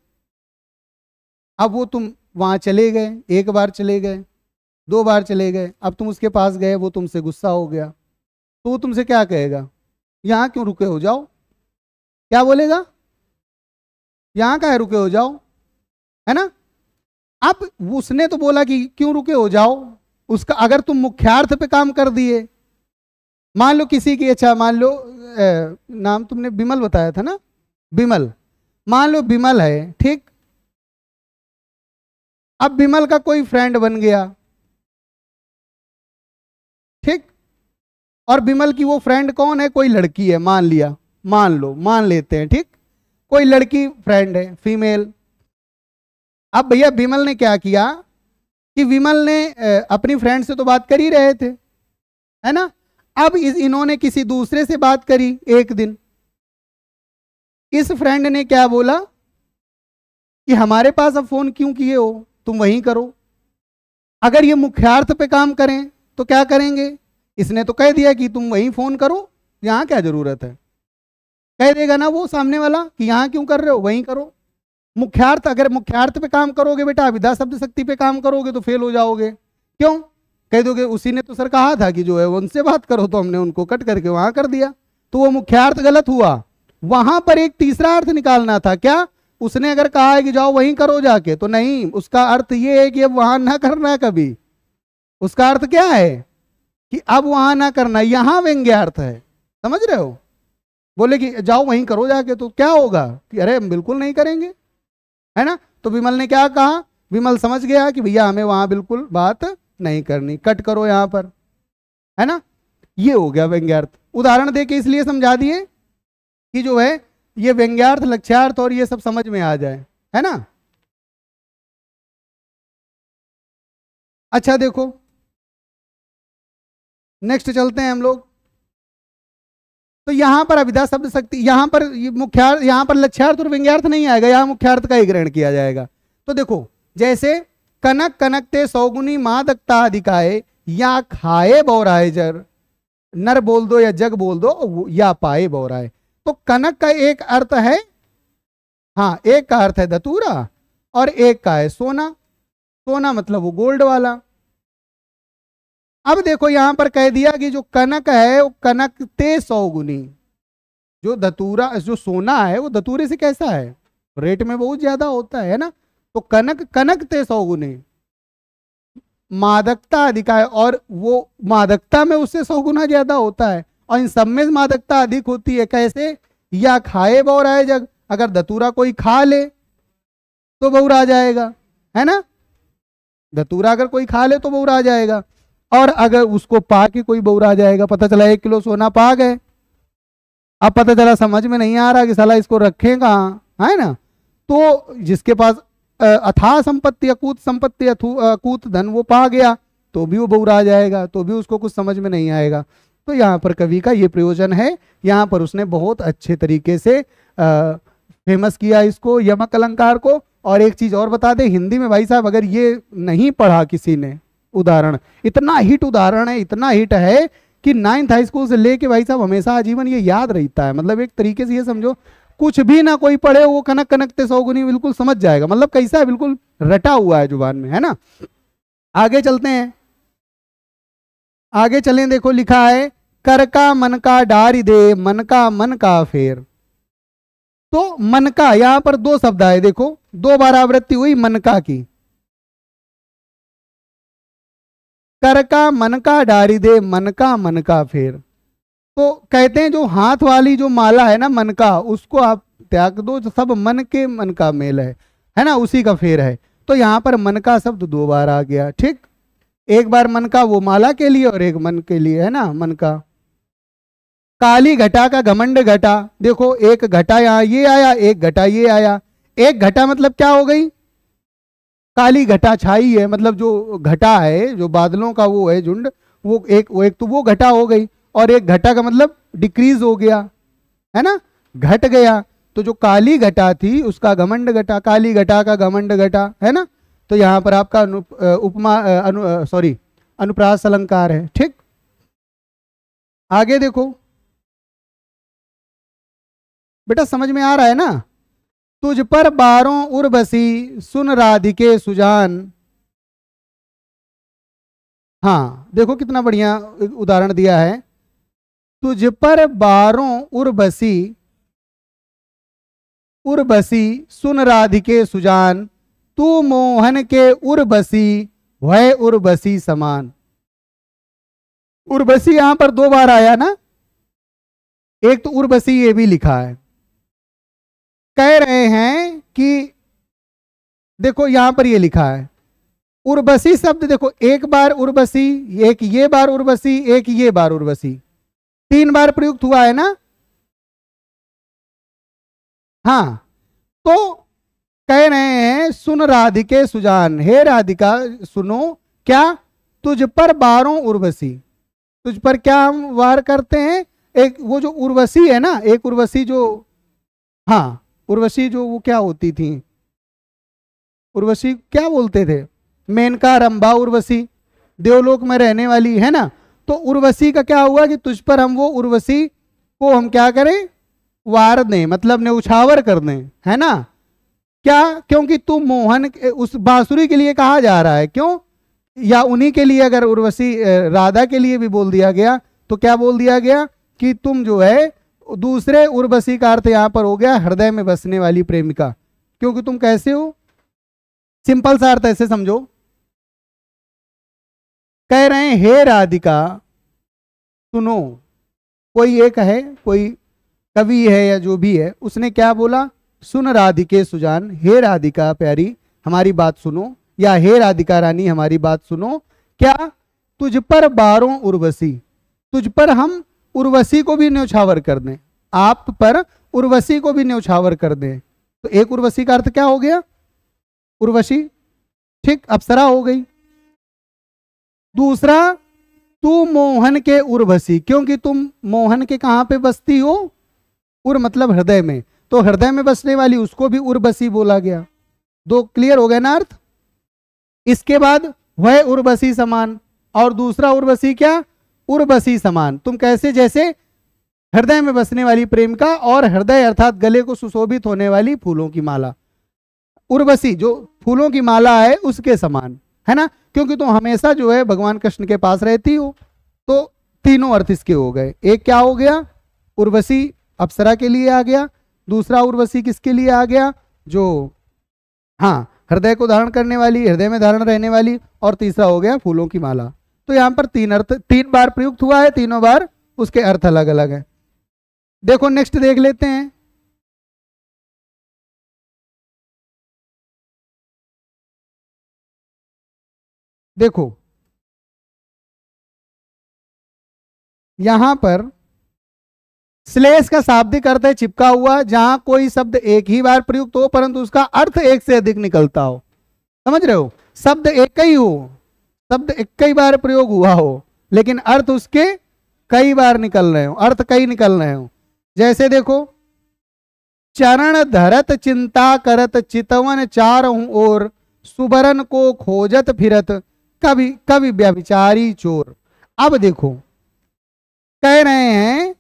A: अब वो तुम वहां चले गए एक बार चले गए दो बार चले गए अब तुम उसके पास गए वो तुमसे गुस्सा हो गया तो वो तुमसे क्या कहेगा यहाँ क्यों रुके हो जाओ क्या बोलेगा यहाँ का है रुके हो जाओ है ना अब उसने तो बोला कि क्यों रुके हो जाओ उसका अगर तुम मुख्यार्थ पे काम कर दिए मान लो किसी की अच्छा मान लो ए, नाम तुमने बिमल बताया था ना बिमल
B: मान लो बिमल है ठीक अब बिमल का कोई फ्रेंड बन गया ठीक
A: और बिमल की वो फ्रेंड कौन है कोई लड़की है मान लिया मान लो मान लेते हैं ठीक कोई लड़की फ्रेंड है फीमेल अब भैया बिमल ने क्या किया कि विमल ने अपनी फ्रेंड से तो बात कर ही रहे थे है ना अब इस इन्होंने किसी दूसरे से बात करी एक दिन इस फ्रेंड ने क्या बोला कि हमारे पास अब फोन क्यों किए हो तुम वहीं करो अगर ये मुख्यार्थ पे काम करें तो क्या करेंगे इसने तो कह दिया कि तुम वहीं फ़ोन करो यहां क्या ज़रूरत है कह देगा ना वो सामने वाला कि यहां क्यों कर रहे हो वहीं करो मुख्यार्थ अगर मुख्यार्थ पे काम करोगे बेटा विधा शब्द शक्ति पे काम करोगे तो फेल हो जाओगे क्यों कह दोगे उसी ने तो सर कहा था कि जो है उनसे बात करो तो हमने उनको कट करके वहां कर दिया तो वो मुख्यार्थ गलत हुआ वहां पर एक तीसरा अर्थ निकालना था क्या उसने अगर कहा है कि जाओ वहीं करो जाके तो नहीं उसका अर्थ ये है कि अब वहां ना करना कभी उसका अर्थ क्या है कि अब वहां ना करना यहां व्यंग्य अर्थ है समझ रहे हो बोले कि जाओ वहीं करो जाके तो क्या होगा कि अरे हम बिल्कुल नहीं करेंगे है ना तो विमल ने क्या कहा विमल समझ गया कि भैया हमें वहां बिल्कुल बात नहीं करनी कट करो यहां पर है ना ये हो गया व्यंग्यार्थ उदाहरण दे के इसलिए समझा दिए कि जो है ये व्यंग्यार्थ
B: लक्ष्यार्थ और ये सब समझ में आ जाए है ना अच्छा देखो नेक्स्ट चलते हैं हम लोग तो यहां पर अभिधा शब्द शक्ति यहां पर मुख्यार्थ यहां पर
A: लक्ष्यार्थ और व्यंग्यार्थ नहीं आएगा यहां मुख्यार्थ का ही ग्रहण किया जाएगा तो देखो जैसे कनक कनक ते सौगुनी मादकता अधिकाए या खाए बौराए जर नर बोल दो या जग बोल दो या पाए बौराए तो कनक का एक अर्थ है हाँ एक का अर्थ है धतूरा और एक का है सोना सोना मतलब वो गोल्ड वाला अब देखो यहां पर कह दिया कि जो कनक है वो कनक ते सौ गुनी जो धतूरा जो सोना है वो धतूरे से कैसा है रेट में बहुत ज्यादा होता है ना तो कनक कनक ते सौ गुने मादकता अधिक है और वो मादकता में उससे सौ गुना ज्यादा होता है और इन सब में मादकता अधिक होती है कैसे या खाए बहुरा जग अगर धतूरा कोई खा ले तो बहुरा जाएगा है ना धतूरा अगर कोई खा ले तो बहुरा जाएगा और अगर उसको पा के कोई बौरा आ जाएगा पता चला एक किलो सोना पा गए अब पता चला समझ में नहीं आ रहा कि साला इसको रखें कहाँ है ना तो जिसके पास अथाह संपत्ति अकूत संपत्ति अकूत धन वो पा गया तो भी वो बौरा आ जाएगा तो भी उसको कुछ समझ में नहीं आएगा तो यहाँ पर कवि का ये प्रयोजन है यहाँ पर उसने बहुत अच्छे तरीके से आ, फेमस किया इसको यमक अलंकार को और एक चीज़ और बता दे हिंदी में भाई साहब अगर ये नहीं पढ़ा किसी ने उदाहरण इतना हिट उदाहरण है इतना हिट है कि नाइन्थ हाई स्कूल से लेके भाई साहब हमेशा आजीवन ये याद रहता है मतलब एक तरीके से ये समझो कुछ भी ना कोई पढ़े वो कनक कनकते सौगुनी बिल्कुल समझ जाएगा मतलब कैसा है बिल्कुल रटा हुआ है जुबान में है ना आगे चलते हैं आगे चलें देखो लिखा है कर का मन का डारी दे मन का मन का फेर तो मन का यहां पर दो शब्द आए देखो दो बार आवृत्ति हुई मन का की करका का मन का डारी दे मन का मन का फेर तो कहते हैं जो हाथ वाली जो माला है ना मन का उसको आप त्याग दो सब मन के मन का मेल है है ना उसी का फेर है तो यहाँ पर मन का शब्द दो बार आ गया ठीक एक बार मन का वो माला के लिए और एक मन के लिए है ना मन का काली घटा का घमंड घटा देखो एक घटा यहाँ ये आया एक घटा ये आया एक घटा मतलब क्या हो गई काली घटा छाई है मतलब जो घटा है जो बादलों का वो है झुंड वो एक वो एक तो वो घटा हो गई और एक घटा का मतलब डिक्रीज हो गया है ना घट गया तो जो काली घटा थी उसका घमंड घटा काली घटा का घमंड घटा है ना तो यहां पर आपका अनु, उपमा अनु सॉरी अनुप्रास अलंकार है ठीक आगे देखो बेटा समझ में आ रहा है ना तुझ पर बारों उर्वशी सुन राधिके सुजान
B: हाँ देखो कितना बढ़िया उदाहरण दिया है तुझ पर बारों उर्वशी
A: उर्वशी सुन राधिके सुजान तू मोहन के उर्वशी वह उर्वशी समान उर्वशी यहां पर दो बार आया ना एक तो उर्वशी ये भी लिखा है कह रहे हैं कि देखो यहां पर ये लिखा है उर्वशी शब्द देखो एक बार उर्वशी एक ये बार उर्वशी एक ये बार उर्वशी तीन बार प्रयुक्त हुआ है ना हाँ तो कह रहे हैं सुन राधिके सुजान हे राधिका सुनो क्या तुझ पर बारों उर्वशी तुझ पर क्या हम वार करते हैं एक वो जो उर्वशी है ना एक उर्वशी जो हाँ उर्वशी जो वो क्या होती थी उर्वशी क्या बोलते थे मेनका रंभा उर्वशी देवलोक में रहने वाली है ना तो उर्वशी का क्या हुआ कि तुझ पर हम वो उर्वशी को हम क्या करें वार दें मतलब ने उछावर कर दें है ना क्या क्योंकि तू मोहन उस बांसुरी के लिए कहा जा रहा है क्यों या उन्हीं के लिए अगर उर्वशी राधा के लिए भी बोल दिया गया तो क्या बोल दिया गया कि तुम जो है दूसरे उर्वशी का अर्थ यहां पर हो गया हृदय में बसने वाली प्रेमिका क्योंकि तुम कैसे हो सिंपल सा अर्थ ऐसे समझो कह रहे हैं हे राधिका सुनो कोई एक है कोई कवि है या जो भी है उसने क्या बोला सुन राधिके सुजान हे राधिका प्यारी हमारी बात सुनो या हे राधिका रानी हमारी बात सुनो क्या तुझ पर बारों उर्वशी तुझ पर हम उर्वशी को भी न्यौछावर कर दें आप पर उर्वशी को भी न्यौछावर कर दें तो एक उर्वशी का अर्थ क्या हो गया उर्वशी ठीक अप्सरा हो गई दूसरा तू मोहन के उर्वशी क्योंकि तुम मोहन के कहां पे बसती हो उर मतलब हृदय में तो हृदय में बसने वाली उसको भी उर्वशी बोला गया दो क्लियर हो गया ना अर्थ इसके बाद वह उर्वशी समान और दूसरा उर्वशी क्या उर्वशी समान तुम कैसे जैसे हृदय में बसने वाली प्रेम का और हृदय अर्थात गले को सुशोभित होने वाली फूलों की माला उर्वशी जो फूलों की माला है उसके समान है ना क्योंकि तुम हमेशा जो है भगवान कृष्ण के पास रहती हो तो तीनों अर्थ इसके हो गए एक क्या हो गया उर्वशी अप्सरा के लिए आ गया दूसरा उर्वशी किसके लिए आ गया जो हाँ हृदय को धारण करने वाली हृदय में धारण रहने वाली और तीसरा हो गया फूलों की माला तो यहां पर तीन अर्थ तीन बार प्रयुक्त हुआ है तीनों बार
B: उसके अर्थ अलग अलग है देखो नेक्स्ट देख लेते हैं देखो यहां पर श्लेष का शाब्दिक अर्थ है चिपका हुआ जहां कोई शब्द एक
A: ही बार प्रयुक्त हो परंतु उसका अर्थ एक से अधिक निकलता हो समझ रहे हो शब्द एक ही हो शब्द एक बार प्रयोग हुआ हो लेकिन अर्थ उसके कई बार निकल रहे हो अर्थ कई निकल रहे हो जैसे देखो चरण धरत चिंता करत चितवन चार और सुबरन को खोजत फिरत
B: कभी कभी व्यभिचारी चोर अब देखो कह रहे हैं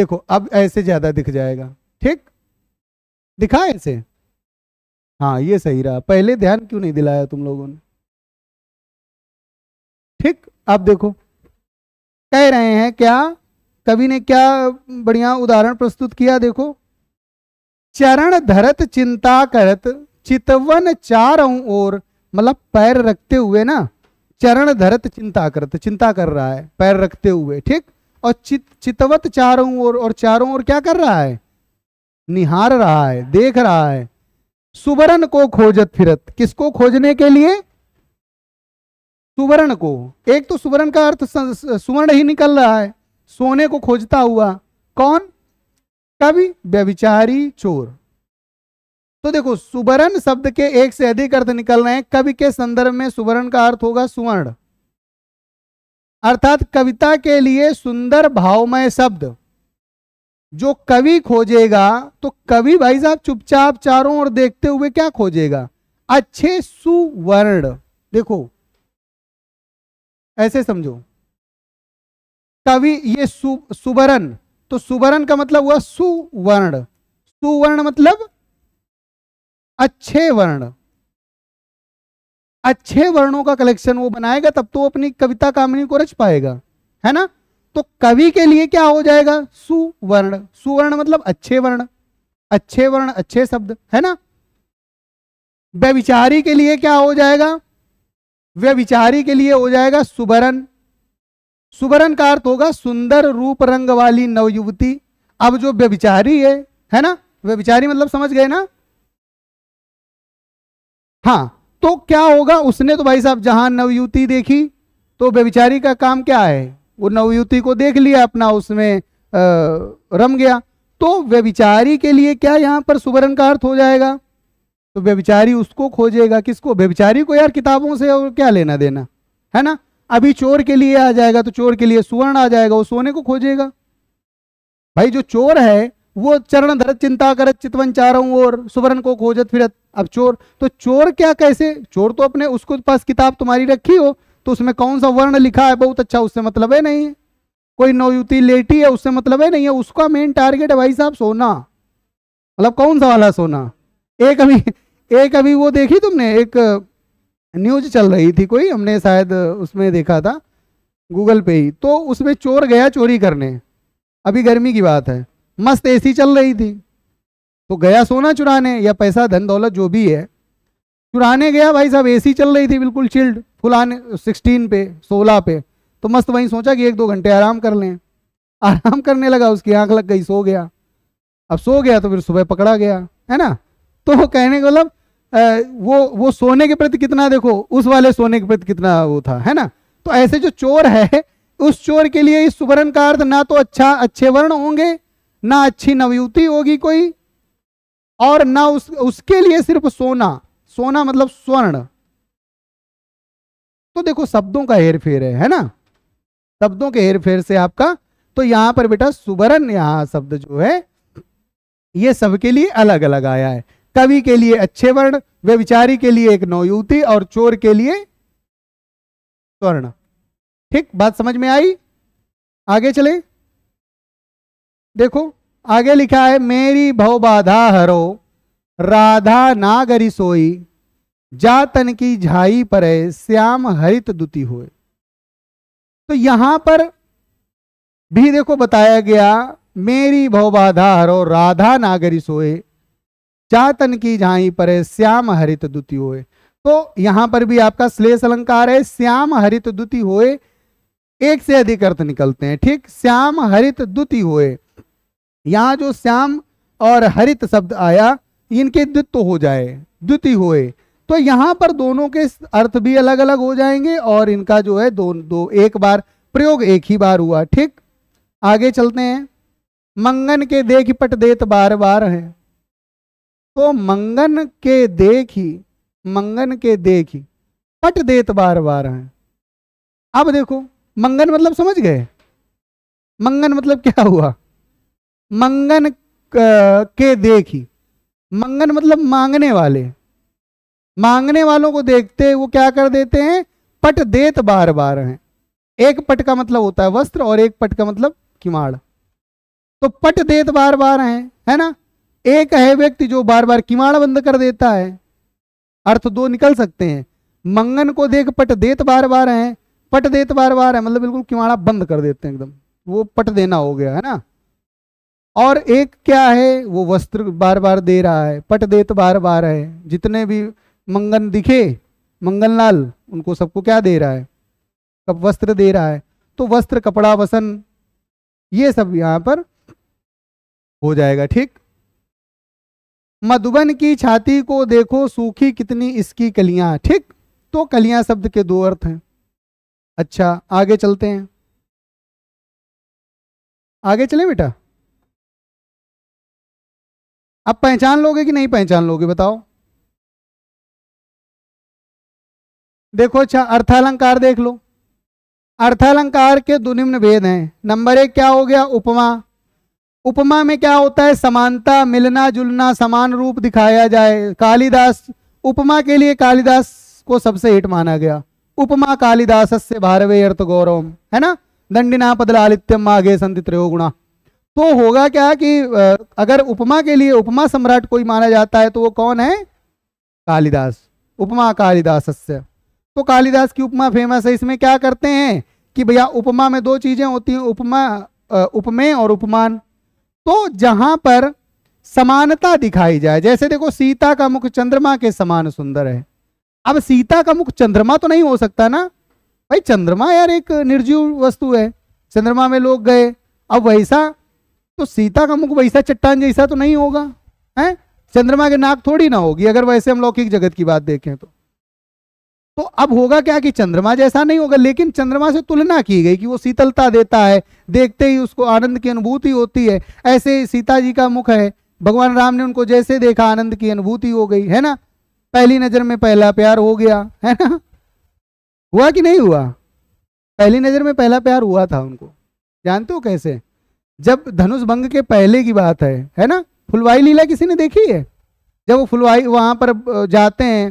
B: देखो अब ऐसे ज्यादा दिख जाएगा ठीक
A: दिखा ऐसे हाँ ये सही रहा पहले ध्यान क्यों नहीं दिलाया तुम लोगों ने ठीक आप देखो कह रहे हैं क्या कवि ने क्या बढ़िया उदाहरण प्रस्तुत किया देखो चरण धरत चिंता करत चितवन चारों ओर मतलब पैर रखते हुए ना चरण धरत चिंता करत चिंता कर रहा है पैर रखते हुए ठीक और चित चितवत चारों ओर और चारों ओर क्या कर रहा है निहार रहा है देख रहा है सुवर्ण को खोजत फिरत किसको खोजने के लिए सुवर्ण को एक तो सुवर्ण का अर्थ सुवर्ण ही निकल रहा है सोने को खोजता हुआ कौन कवि व्यविचारी चोर तो देखो सुवर्ण शब्द के एक से अधिक अर्थ निकल रहे हैं कवि के संदर्भ में सुवर्ण का अर्थ होगा सुवर्ण अर्थात कविता के लिए सुंदर भावमय शब्द जो कवि खोजेगा तो कवि भाई साहब चुपचाप चारों ओर देखते हुए क्या खोजेगा अच्छे सुवर्ण देखो ऐसे समझो कवि ये सु, सुवर्ण तो सुवर्ण का मतलब हुआ सुवर्ण सुवर्ण मतलब अच्छे वर्ण अच्छे वर्णों का कलेक्शन वो बनाएगा तब तो अपनी कविता कामनी को रच पाएगा है ना तो कवि के लिए क्या हो जाएगा सुवर्ण सुवर्ण मतलब अच्छे वर्ण अच्छे वर्ण अच्छे शब्द है ना व्यविचारी के लिए क्या हो जाएगा व्यविचारी के लिए हो जाएगा सुबरन सुबरन का अर्थ होगा सुंदर रूप रंग वाली नवयुवती अब जो व्यविचारी है है ना व्यविचारी मतलब समझ गए ना हाँ तो क्या होगा उसने तो भाई साहब जहां नवयुवती देखी तो व्यविचारी का काम क्या है वो नवयुवती को देख लिया अपना उसमें रम गया तो व्यविचारी के लिए क्या यहाँ पर सुवर्ण का अर्थ हो जाएगा तो व्यविचारी उसको खोजेगा किसको व्यविचारी को यार किताबों से और क्या लेना देना है ना अभी चोर के लिए आ जाएगा तो चोर के लिए सुवर्ण आ जाएगा वो सोने को खोजेगा भाई जो चोर है वो चरण धरत चिंता करत चितवन चारों और सुवर्ण को खोजत फिरत अब चोर तो चोर क्या कैसे चोर तो अपने उसको पास किताब तुम्हारी रखी हो तो उसमें कौन सा वर्ण लिखा है बहुत अच्छा उससे मतलब है नहीं कोई नवयुति लेटी है उससे मतलब है नहीं है उसका मेन टारगेट है भाई साहब सोना मतलब कौन सा वाला सोना एक अभी एक अभी वो देखी तुमने एक न्यूज चल रही थी कोई हमने शायद उसमें देखा था गूगल पे ही तो उसमें चोर गया चोरी करने अभी गर्मी की बात है मस्त एसी चल रही थी तो गया सोना चुराने या पैसा धन दौलत जो भी है चुराने गया भाई साहब एसी चल रही थी बिल्कुल चिल्ड फुलाने सिक्सटीन पे सोलह पे तो मस्त वहीं सोचा कि एक दो घंटे आराम कर लें आराम करने लगा उसकी आंख लग गई सो गया अब सो गया तो फिर सुबह पकड़ा गया है ना तो कहने का मतलब वो वो सोने के प्रति कितना देखो उस वाले सोने के प्रति कितना वो था है ना तो ऐसे जो चोर है उस चोर के लिए इस सुवर्ण का अर्थ ना तो अच्छा अच्छे वर्ण होंगे ना अच्छी नवयुति होगी कोई और ना उस उसके लिए सिर्फ सोना सोना मतलब स्वर्ण तो देखो शब्दों का हेर फेर है है ना शब्दों के हेर फेर से आपका तो यहां पर बेटा सुवर्ण यहां शब्द जो है ये सबके लिए अलग अलग आया है कवि के लिए अच्छे वर्ण व्यविचारी के लिए एक नवयुवती और चोर के लिए स्वर्ण ठीक बात समझ में आई आगे चले देखो आगे लिखा है मेरी भवबाधा हरो राधा नागरी सोई जातन की झाई पर श्याम हरित दुति हुए तो यहां पर भी देखो बताया गया मेरी भवबाधा हरो राधा नागरी सोए जातन की झाई पर श्याम हरित दुति हुए तो यहां पर भी आपका श्लेष अलंकार है श्याम हरित दुति हुए एक से अधिक अर्थ निकलते हैं ठीक श्याम हरित दुति हुए यहां जो श्याम और हरित शब्द आया इनके द्वित्व हो जाए द्वितीय होए तो यहां पर दोनों के अर्थ भी अलग अलग हो जाएंगे और इनका जो है दो दो एक बार प्रयोग एक ही बार हुआ ठीक आगे चलते हैं मंगन के देख पट देत बार बार है तो मंगन के देख ही मंगन के ही पट देत बार बार है अब देखो मंगन मतलब समझ गए मंगन मतलब क्या हुआ मंगन के देख ही मंगन मतलब मांगने वाले मांगने वालों को देखते वो क्या कर देते हैं पट देत बार बार हैं एक पट का मतलब होता है वस्त्र और एक पट का मतलब किमाड़ तो पट देत बार बार हैं है ना एक है व्यक्ति जो बार बार किमाड़ बंद कर देता है अर्थ दो निकल सकते हैं मंगन को देख पट देत बार बार हैं पट देत बार बार है मतलब बिल्कुल किमाड़ा बंद कर देते हैं एकदम वो पट देना हो गया है ना और एक क्या है वो वस्त्र बार बार दे रहा है पट दे तो बार बार है जितने भी मंगन दिखे मंगनलाल उनको सबको क्या दे रहा है कब वस्त्र दे रहा है तो वस्त्र कपड़ा वसन ये सब यहां पर हो जाएगा ठीक मधुबन की छाती को देखो सूखी कितनी इसकी कलियां ठीक
B: तो कलियां शब्द के दो अर्थ हैं अच्छा आगे चलते हैं आगे चले बेटा अब पहचान लोगे कि नहीं पहचान लोगे बताओ
A: देखो अच्छा अर्थालंकार देख लो अर्थालंकार के दो निम्न भेद हैं नंबर एक क्या हो गया उपमा उपमा में क्या होता है समानता मिलना जुलना समान रूप दिखाया जाए कालिदास उपमा के लिए कालिदास को सबसे हिट माना गया उपमा कालिदास से भारवे अर्थ गौरव है ना दंडिना पदलालित्यम माघे संति त्रयोगुणा तो होगा क्या कि अगर उपमा के लिए उपमा सम्राट कोई माना जाता है तो वो कौन है कालिदास उपमा कालिदास तो कालिदास की उपमा फेमस है इसमें क्या करते हैं कि भैया उपमा में दो चीजें होती हैं उपमा उपमेय और उपमान तो जहां पर समानता दिखाई जाए जैसे देखो सीता का मुख चंद्रमा के समान सुंदर है अब सीता का मुख चंद्रमा तो नहीं हो सकता ना भाई चंद्रमा यार एक निर्जीव वस्तु है चंद्रमा में लोग गए अब वैसा तो सीता का मुख वैसा चट्टान जैसा तो नहीं होगा है चंद्रमा के नाक थोड़ी ना होगी अगर वैसे हम लौकिक जगत की बात देखें तो तो अब होगा क्या कि चंद्रमा जैसा नहीं होगा लेकिन चंद्रमा से तुलना की गई कि वो शीतलता देता है देखते ही उसको आनंद की अनुभूति होती है ऐसे सीता जी का मुख है भगवान राम ने उनको जैसे देखा आनंद की अनुभूति हो गई है ना पहली नजर में पहला प्यार हो गया है ना हुआ कि नहीं हुआ पहली नजर में पहला प्यार हुआ था उनको जानते हो कैसे जब धनुष भंग के पहले की बात है है ना फुलवाई लीला किसी ने देखी है जब वो फुलवाई वहां पर जाते हैं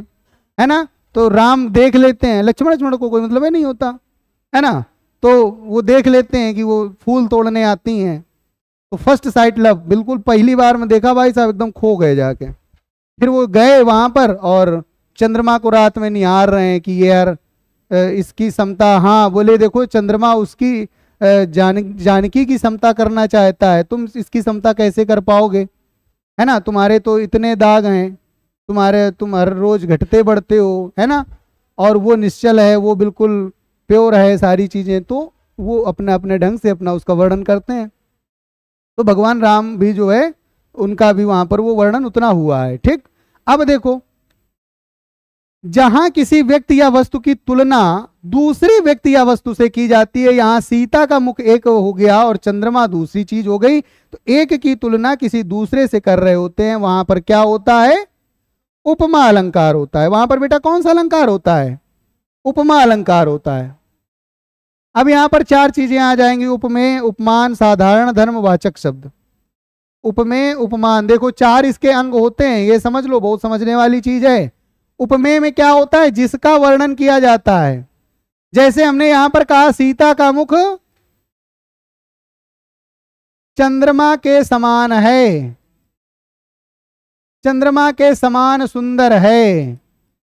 A: है ना तो राम देख लेते हैं लक्ष्मण लक्ष्मण को कोई मतलब है नहीं होता है ना तो वो देख लेते हैं कि वो फूल तोड़ने आती हैं तो फर्स्ट साइट लव बिल्कुल पहली बार में देखा भाई साहब एकदम खो गए जाके फिर वो गए वहां पर और चंद्रमा को रात में निहार रहे हैं कि यार इसकी क्षमता हाँ बोले देखो चंद्रमा उसकी जान जानकी की समता करना चाहता है तुम इसकी समता कैसे कर पाओगे है ना तुम्हारे तो इतने दाग हैं तुम्हारे तुम हर रोज घटते बढ़ते हो है ना और वो निश्चल है वो बिल्कुल प्योर है सारी चीज़ें तो वो अपने अपने ढंग से अपना उसका वर्णन करते हैं तो भगवान राम भी जो है उनका भी वहाँ पर वो वर्णन उतना हुआ है ठीक अब देखो जहां किसी व्यक्ति या वस्तु की तुलना दूसरी व्यक्ति या वस्तु से की जाती है यहां सीता का मुख एक हो गया और चंद्रमा दूसरी चीज हो गई तो एक की तुलना किसी दूसरे से कर रहे होते हैं वहां पर क्या होता है उपमा अलंकार होता है वहां पर बेटा कौन सा अलंकार होता है उपमा अलंकार होता है अब यहां पर चार चीजें आ जाएंगी उपमेय उपमान साधारण धर्म वाचक शब्द उपमेय उपमान देखो चार इसके अंग होते हैं ये समझ लो बहुत समझने वाली चीज है उपमेय में क्या होता है जिसका वर्णन किया जाता है जैसे हमने यहां पर कहा सीता का मुख चंद्रमा के समान है चंद्रमा के समान सुंदर है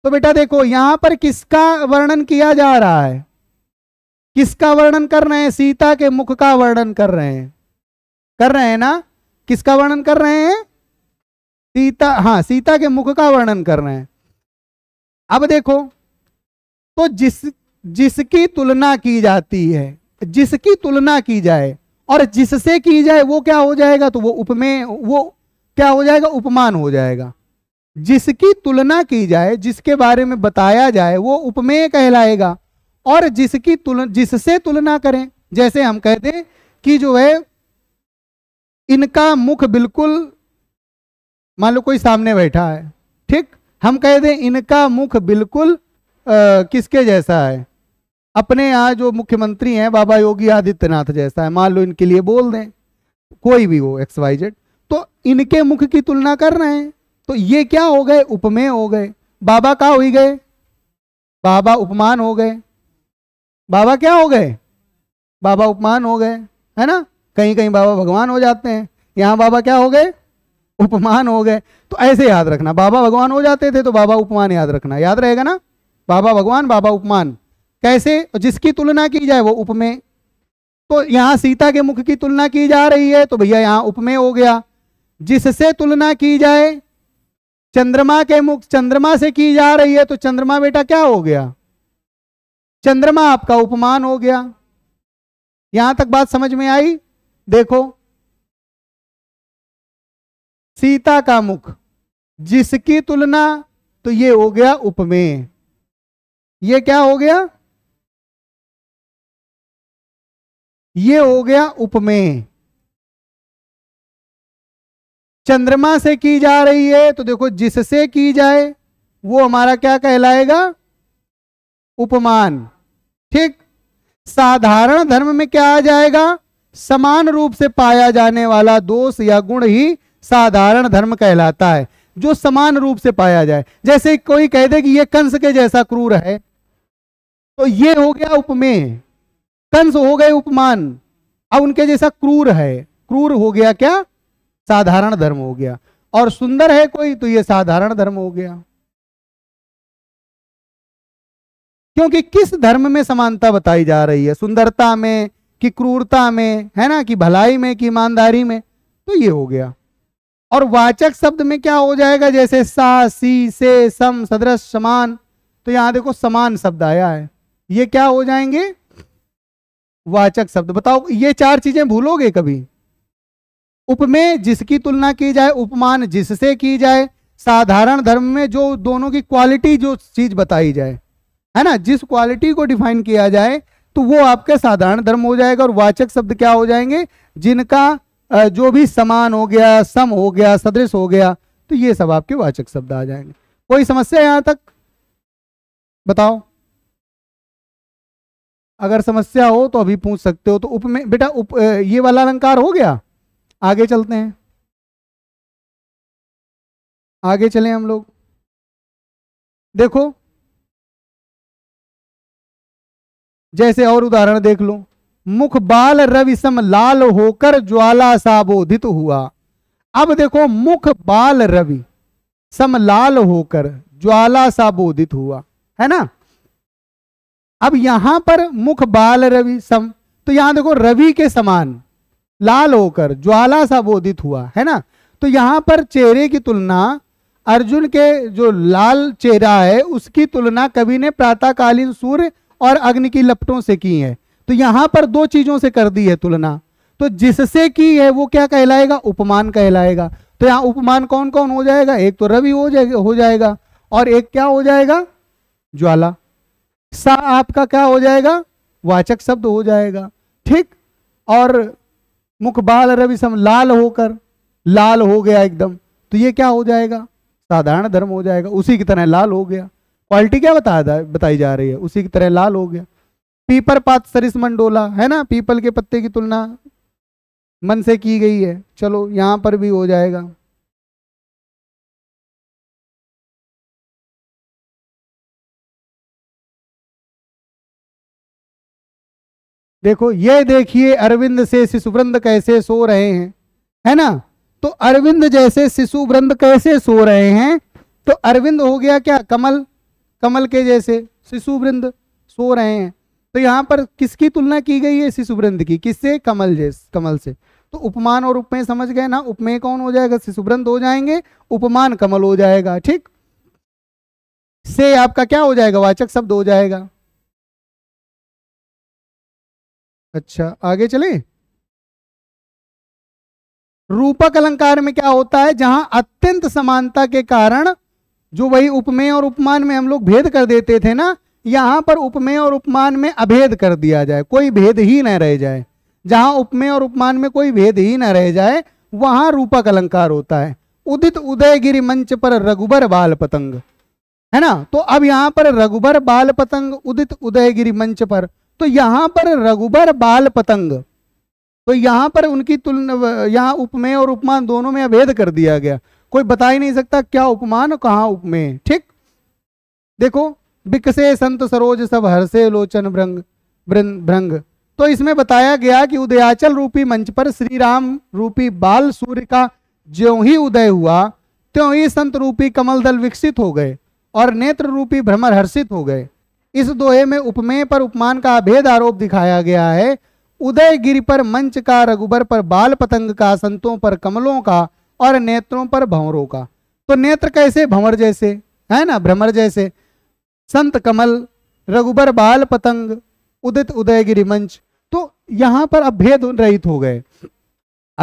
A: तो बेटा देखो यहां पर किसका वर्णन किया जा रहा है किसका वर्णन कर रहे हैं सीता के मुख का वर्णन कर रहे हैं कर रहे हैं ना किसका वर्णन कर रहे हैं सीता हाँ सीता के मुख का वर्णन कर रहे हैं अब देखो तो जिस जिसकी तुलना की जाती है जिसकी तुलना की जाए और जिससे की जाए वो क्या हो जाएगा तो वो उपमेय वो क्या हो जाएगा उपमान हो जाएगा जिसकी तुलना की जाए जिसके बारे में बताया जाए वो उपमेय कहलाएगा और जिसकी तुलना जिससे तुलना करें जैसे हम कहते हैं कि जो है इनका मुख बिल्कुल मान लो कोई सामने बैठा है ठीक हम कह दें इनका मुख बिल्कुल आ, किसके जैसा है अपने यहाँ जो मुख्यमंत्री हैं बाबा योगी आदित्यनाथ जैसा है मान लो इनके लिए बोल दें कोई भी हो एक्स वाई जेड तो इनके मुख की तुलना कर रहे हैं तो ये क्या हो गए उपमेय हो गए बाबा का हो गए बाबा उपमान हो गए बाबा क्या हो गए बाबा उपमान हो गए है ना कहीं कहीं बाबा भगवान हो जाते हैं यहाँ बाबा क्या हो गए उपमान हो गए तो ऐसे याद रखना बाबा भगवान हो जाते थे तो बाबा उपमान याद रखना याद रहेगा ना बाबा भगवान बाबा उपमान कैसे जिसकी तुलना की जाए वो उपमेय तो यहां सीता के मुख की तुलना की जा रही है तो भैया यहां उपमेय हो गया जिससे तुलना की जाए चंद्रमा के मुख चंद्रमा से की जा रही है तो चंद्रमा बेटा क्या हो गया चंद्रमा आपका उपमान हो गया यहां तक बात समझ में आई देखो सीता का
B: मुख जिसकी तुलना तो ये हो गया उपमेय ये क्या हो गया ये हो गया उपमेय चंद्रमा से की
A: जा रही है तो देखो जिससे की जाए वो हमारा क्या कहलाएगा उपमान ठीक साधारण धर्म में क्या आ जाएगा समान रूप से पाया जाने वाला दोष या गुण ही साधारण धर्म कहलाता है जो समान रूप से पाया जाए जैसे कोई कह दे कि यह कंस के जैसा क्रूर है तो यह हो गया उपमेय कंस हो गए उपमान अब उनके जैसा क्रूर है क्रूर हो गया क्या साधारण धर्म हो गया और सुंदर है कोई तो यह साधारण धर्म हो गया क्योंकि किस धर्म में समानता बताई जा रही है सुंदरता में कि क्रूरता में है ना कि भलाई में कि ईमानदारी में तो ये हो गया और वाचक शब्द में क्या हो जाएगा जैसे सा सी से सम सदृश समान तो यहां देखो समान शब्द आया है ये क्या हो जाएंगे वाचक शब्द बताओ ये चार चीजें भूलोगे कभी उपमेय जिसकी तुलना की जाए उपमान जिससे की जाए साधारण धर्म में जो दोनों की क्वालिटी जो चीज बताई जाए है ना जिस क्वालिटी को डिफाइन किया जाए तो वो आपके साधारण धर्म हो जाएगा और वाचक शब्द क्या हो जाएंगे जिनका जो भी समान हो गया सम हो गया सदृश हो गया तो ये सब आपके वाचक शब्द आ जाएंगे कोई समस्या यहां तक बताओ अगर समस्या हो तो अभी पूछ सकते हो तो उप में बेटा उप
B: ये वाला अलंकार हो गया आगे चलते हैं आगे चले हम लोग देखो जैसे और उदाहरण देख लो मुख बाल रविसम
A: लाल होकर ज्वाला साबोधित हुआ अब देखो मुख बाल रवि सम लाल होकर ज्वाला साबोधित हुआ है ना अब यहां पर मुख बाल रवि सम तो यहां देखो रवि के समान लाल होकर ज्वाला साबोधित हुआ है ना तो यहां पर चेहरे की तुलना अर्जुन के जो लाल चेहरा है उसकी तुलना कवि ने प्रातःकालीन सूर्य और अग्नि की लपटों से की है तो यहां पर दो चीजों से कर दी है तुलना तो जिससे की है वो क्या कहलाएगा उपमान कहलाएगा तो यहां उपमान कौन कौन हो जाएगा एक तो रवि हो जाएगा हो जाएगा और एक क्या हो जाएगा ज्वाला सा आपका क्या हो जाएगा वाचक शब्द हो जाएगा ठीक और मुख बाल रवि सम लाल होकर लाल हो गया एकदम तो ये क्या हो जाएगा साधारण धर्म हो जाएगा उसी की तरह लाल हो गया क्वालिटी क्या बताया बताई जा रही है उसी की तरह लाल हो गया पीपर पात सरिस मंडोला है ना पीपल के पत्ते की तुलना
B: मन से की गई है चलो यहां पर भी हो जाएगा देखो ये देखिए अरविंद
A: से शिशु वृंद कैसे सो रहे हैं है ना तो अरविंद जैसे शिशु वृंद कैसे सो रहे हैं तो अरविंद हो गया क्या कमल कमल के जैसे शिशु वृंद सो रहे हैं तो यहाँ पर किसकी तुलना की गई है शिशुभ्रंत की किससे कमल जैस कमल से तो उपमान और उपमेय समझ गए ना उपमेय कौन हो जाएगा शिशुभ्रंत हो जाएंगे उपमान कमल हो जाएगा ठीक से आपका क्या हो जाएगा वाचक शब्द हो
B: जाएगा अच्छा आगे चले रूपक अलंकार में क्या होता है जहां अत्यंत
A: समानता के कारण जो वही उपमेय और उपमान में हम लोग भेद कर देते थे ना यहां पर उपमेय और उपमान में अभेद कर दिया जाए कोई भेद ही न रह जाए जहां उपमेय और उपमान में कोई भेद ही न रह जाए वहां रूपक अलंकार होता है उदित गिरी मंच पर रघुबर बाल पतंग है ना तो अब यहां पर रघुबर बाल पतंग उदित उदयगिरी मंच पर तो यहां पर रघुबर बाल पतंग तो यहां पर उनकी तुलना यहां उपमेय और उपमान दोनों में अभेद कर दिया गया कोई बता ही नहीं सकता क्या उपमान और उपमेय ठीक देखो बिकसे संत सरोज सब हर्षे लोचन भ्रंग भ्रंग तो इसमें बताया गया कि उदयाचल रूपी मंच पर श्री राम रूपी बाल सूर्य का ज्यो ही उदय हुआ त्यों ही संत रूपी कमल दल विकसित हो गए और नेत्र रूपी भ्रमर हर्षित हो गए इस दोहे में उपमेय पर उपमान का अभेद आरोप दिखाया गया है उदय गिरी पर मंच का रघुबर पर बाल पतंग का संतों पर कमलों का और नेत्रों पर भंवरों का तो नेत्र कैसे भंवर जैसे है ना भ्रमर जैसे संत कमल रघुबर बाल पतंग उदित उदयगिरी मंच तो यहां पर अब भेद रहित हो गए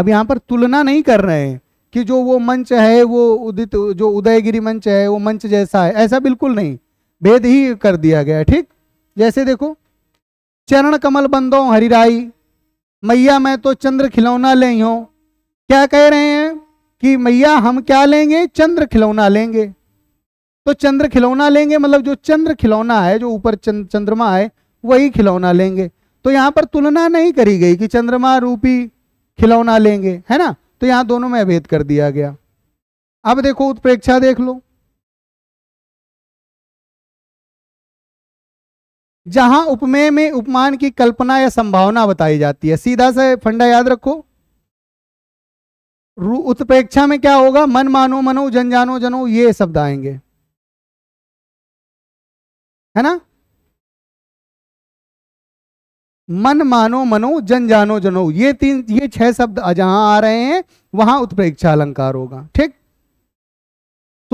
A: अब यहां पर तुलना नहीं कर रहे हैं कि जो वो मंच है वो उदित जो उदयगिरी मंच है वो मंच जैसा है ऐसा बिल्कुल नहीं भेद ही कर दिया गया ठीक जैसे देखो चरण कमल बंदो हरिराई मैया मैं तो चंद्र खिलौना ले हूँ क्या कह रहे हैं कि मैया हम क्या लेंगे चंद्र खिलौना लेंगे तो चंद्र खिलौना लेंगे मतलब जो चंद्र खिलौना है जो ऊपर चंद, चंद्रमा है वही खिलौना लेंगे तो यहां पर तुलना नहीं करी गई कि चंद्रमा रूपी खिलौना लेंगे है ना तो यहां दोनों में अभेद कर दिया गया अब देखो उत्प्रेक्षा देख लो जहां उपमेय में उपमान की कल्पना या संभावना बताई जाती है सीधा से फंडा याद रखो उत्प्रेक्षा में क्या होगा मन मानो मनो
B: जन जानो जनो ये शब्द आएंगे है ना मन मानो मनो जन जानो जनो ये
A: तीन ये छह शब्द जहां आ रहे हैं वहां उत्प्रेक्षा अलंकार होगा ठीक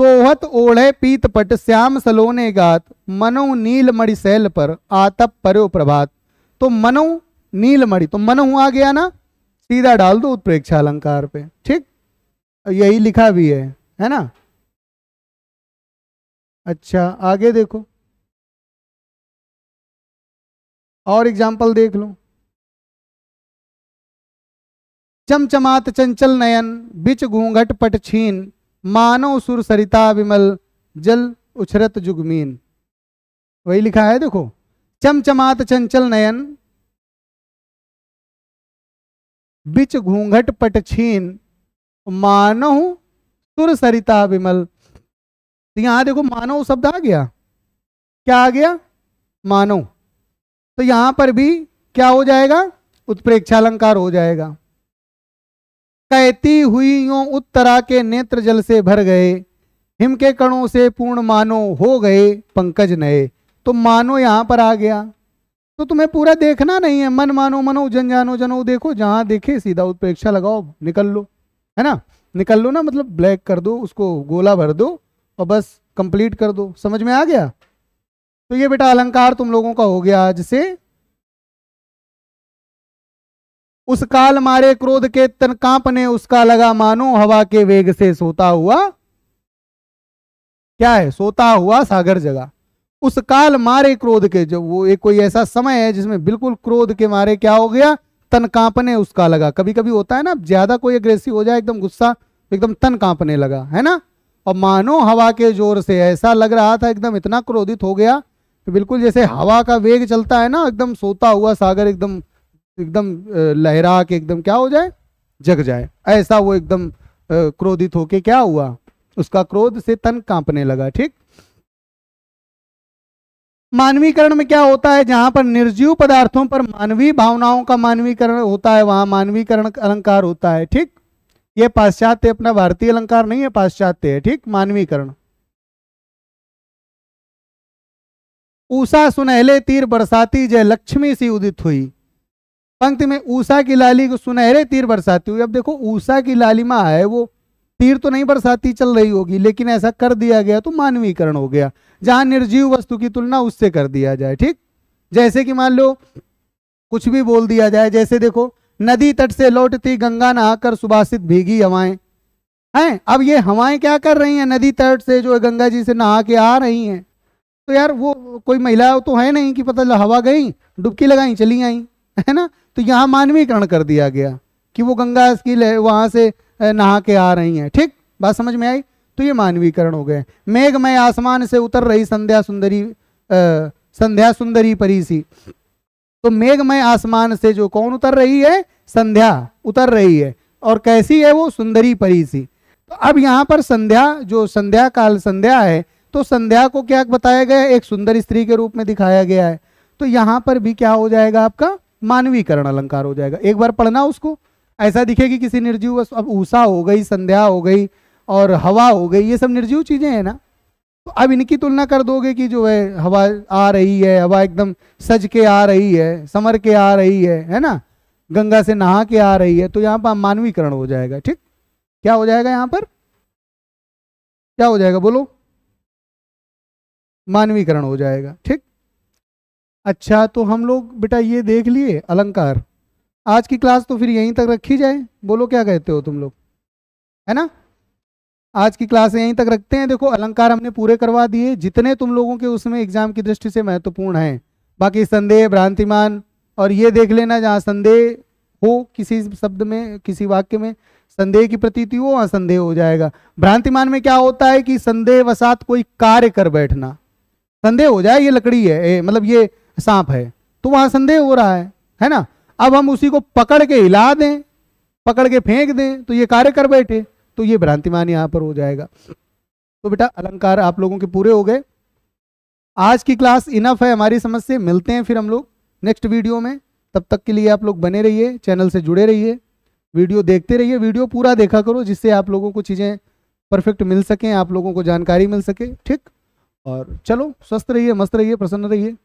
A: सोहत ओढ़े पीत पट श्याम सलोने गात मनो नीलमणि शैल पर आतप परो प्रभात तो मनो नीलमणि तो मनो आ गया ना सीधा डाल दो उत्प्रेक्षा अलंकार पे ठीक यही लिखा भी है है
B: ना अच्छा आगे देखो और एग्जाम्पल देख लो चमचमात चंचल नयन बिच घूंघट पट छीन
A: मानव सुर सरिता विमल जल उछरत जुगमीन वही लिखा है देखो चमचमात चंचल नयन बिच घूंघट पट छीन मानव सुर सरिता विमल तो यहां देखो मानव शब्द आ गया क्या आ गया मानव तो यहां पर भी क्या हो जाएगा उत्प्रेक्षा अलंकार हो जाएगा कहती हुई यो उत्तरा के नेत्र जल से भर गए हिम के कणों से पूर्ण मानो हो गए पंकज नए तो मानो यहां पर आ गया तो तुम्हें पूरा देखना नहीं है मन मानो मनो जन जानो जनो देखो जहां देखे सीधा उत्प्रेक्षा लगाओ निकल लो है ना निकल लो ना मतलब ब्लैक कर दो उसको गोला भर दो और बस कंप्लीट कर दो समझ में आ गया तो ये बेटा अलंकार तुम लोगों का हो गया से उस काल मारे क्रोध के तन कांपने उसका लगा मानो हवा के वेग से सोता हुआ क्या है सोता हुआ सागर जगा उस काल मारे क्रोध के जब वो एक कोई ऐसा समय है जिसमें बिल्कुल क्रोध के मारे क्या हो गया तन कांपने उसका लगा कभी कभी होता है ना ज्यादा कोई अग्रेसिव हो जाए एकदम गुस्सा एकदम तन कांपने लगा है ना और मानो हवा के जोर से ऐसा लग रहा था एकदम इतना क्रोधित हो गया तो बिल्कुल जैसे हवा का वेग चलता है ना एकदम सोता हुआ सागर एकदम एकदम लहरा के एकदम क्या हो जाए जग जाए ऐसा वो एकदम क्रोधित होके क्या हुआ उसका क्रोध से तन कांपने लगा ठीक मानवीकरण में क्या होता है जहां पर निर्जीव पदार्थों पर मानवीय भावनाओं का मानवीकरण होता है वहां मानवीकरण अलंकार होता है ठीक ये पाश्चात्य अपना भारतीय अलंकार नहीं है पाश्चात्य है ठीक मानवीकरण ऊषा सुनहले तीर बरसाती जय लक्ष्मी सी उदित हुई पंक्ति में ऊषा की लाली को सुनहरे तीर बरसाती हुई अब देखो ऊषा की लालिमा है वो तीर तो नहीं बरसाती चल रही होगी लेकिन ऐसा कर दिया गया तो मानवीकरण हो गया जहां निर्जीव वस्तु की तुलना उससे कर दिया जाए ठीक जैसे कि मान लो कुछ भी बोल दिया जाए जैसे देखो नदी तट से लौटती गंगा नहाकर सुभाषित भीगी हवाएं हैं अब ये हवाएं क्या कर रही हैं नदी तट से जो गंगा जी से नहा के आ रही हैं तो यार वो कोई महिला तो है नहीं कि पता हवा गई डुबकी लगाई चली आई है ना तो यहाँ मानवीकरण कर दिया गया कि वो गंगा की वहाँ से नहा के आ रही हैं ठीक बात समझ में आई तो ये मानवीकरण हो गए मेघमय आसमान से उतर रही संध्या सुंदरी आ, संध्या सुंदरी परी सी तो मेघमय आसमान से जो कौन उतर रही है संध्या उतर रही है और कैसी है वो सुंदरी परी सी तो अब यहाँ पर संध्या जो संध्या काल संध्या है तो संध्या को क्या बताया गया एक सुंदर स्त्री के रूप में दिखाया गया है तो यहां पर भी क्या हो जाएगा आपका मानवीकरण अलंकार हो जाएगा एक बार पढ़ना उसको ऐसा दिखेगी कि किसी निर्जीव अब ऊषा हो गई संध्या हो गई और हवा हो गई ये सब निर्जीव चीज़ें हैं ना तो अब इनकी तुलना कर दोगे कि जो है हवा आ रही है हवा एकदम सज के आ रही है समर के आ रही है है ना गंगा से नहा के आ रही है तो यहाँ पर मानवीकरण हो जाएगा ठीक क्या हो जाएगा यहाँ पर क्या हो जाएगा बोलो मानवीकरण हो जाएगा ठीक अच्छा तो हम लोग बेटा ये देख लिए अलंकार आज की क्लास तो फिर यहीं तक रखी जाए बोलो क्या कहते हो तुम लोग है ना आज की क्लास यहीं तक रखते हैं देखो अलंकार हमने पूरे करवा दिए जितने तुम लोगों के उसमें एग्जाम की दृष्टि से महत्वपूर्ण हैं बाकी संदेह भ्रांतिमान और ये देख लेना जहाँ संदेह हो किसी शब्द में किसी वाक्य में संदेह की प्रतीति हो वहाँ संदेह हो जाएगा भ्रांतिमान में क्या होता है कि संदेह वसात कोई कार्य कर बैठना संदेह हो जाए ये लकड़ी है ए, मतलब ये सांप है तो वहां संदेह हो रहा है है ना अब हम उसी को पकड़ के हिला दें पकड़ के फेंक दें तो ये कार्य कर बैठे तो ये भ्रांतिमान यहां पर हो जाएगा तो बेटा अलंकार आप लोगों के पूरे हो गए आज की क्लास इनफ है हमारी समझ से मिलते हैं फिर हम लोग नेक्स्ट वीडियो में तब तक के लिए आप लोग बने रहिए चैनल से जुड़े रहिए वीडियो देखते रहिए वीडियो पूरा देखा करो जिससे आप लोगों को चीज़ें परफेक्ट मिल
B: सकें आप लोगों को जानकारी मिल सके ठीक और चलो स्वस्थ रहिए मस्त रहिए प्रसन्न रहिए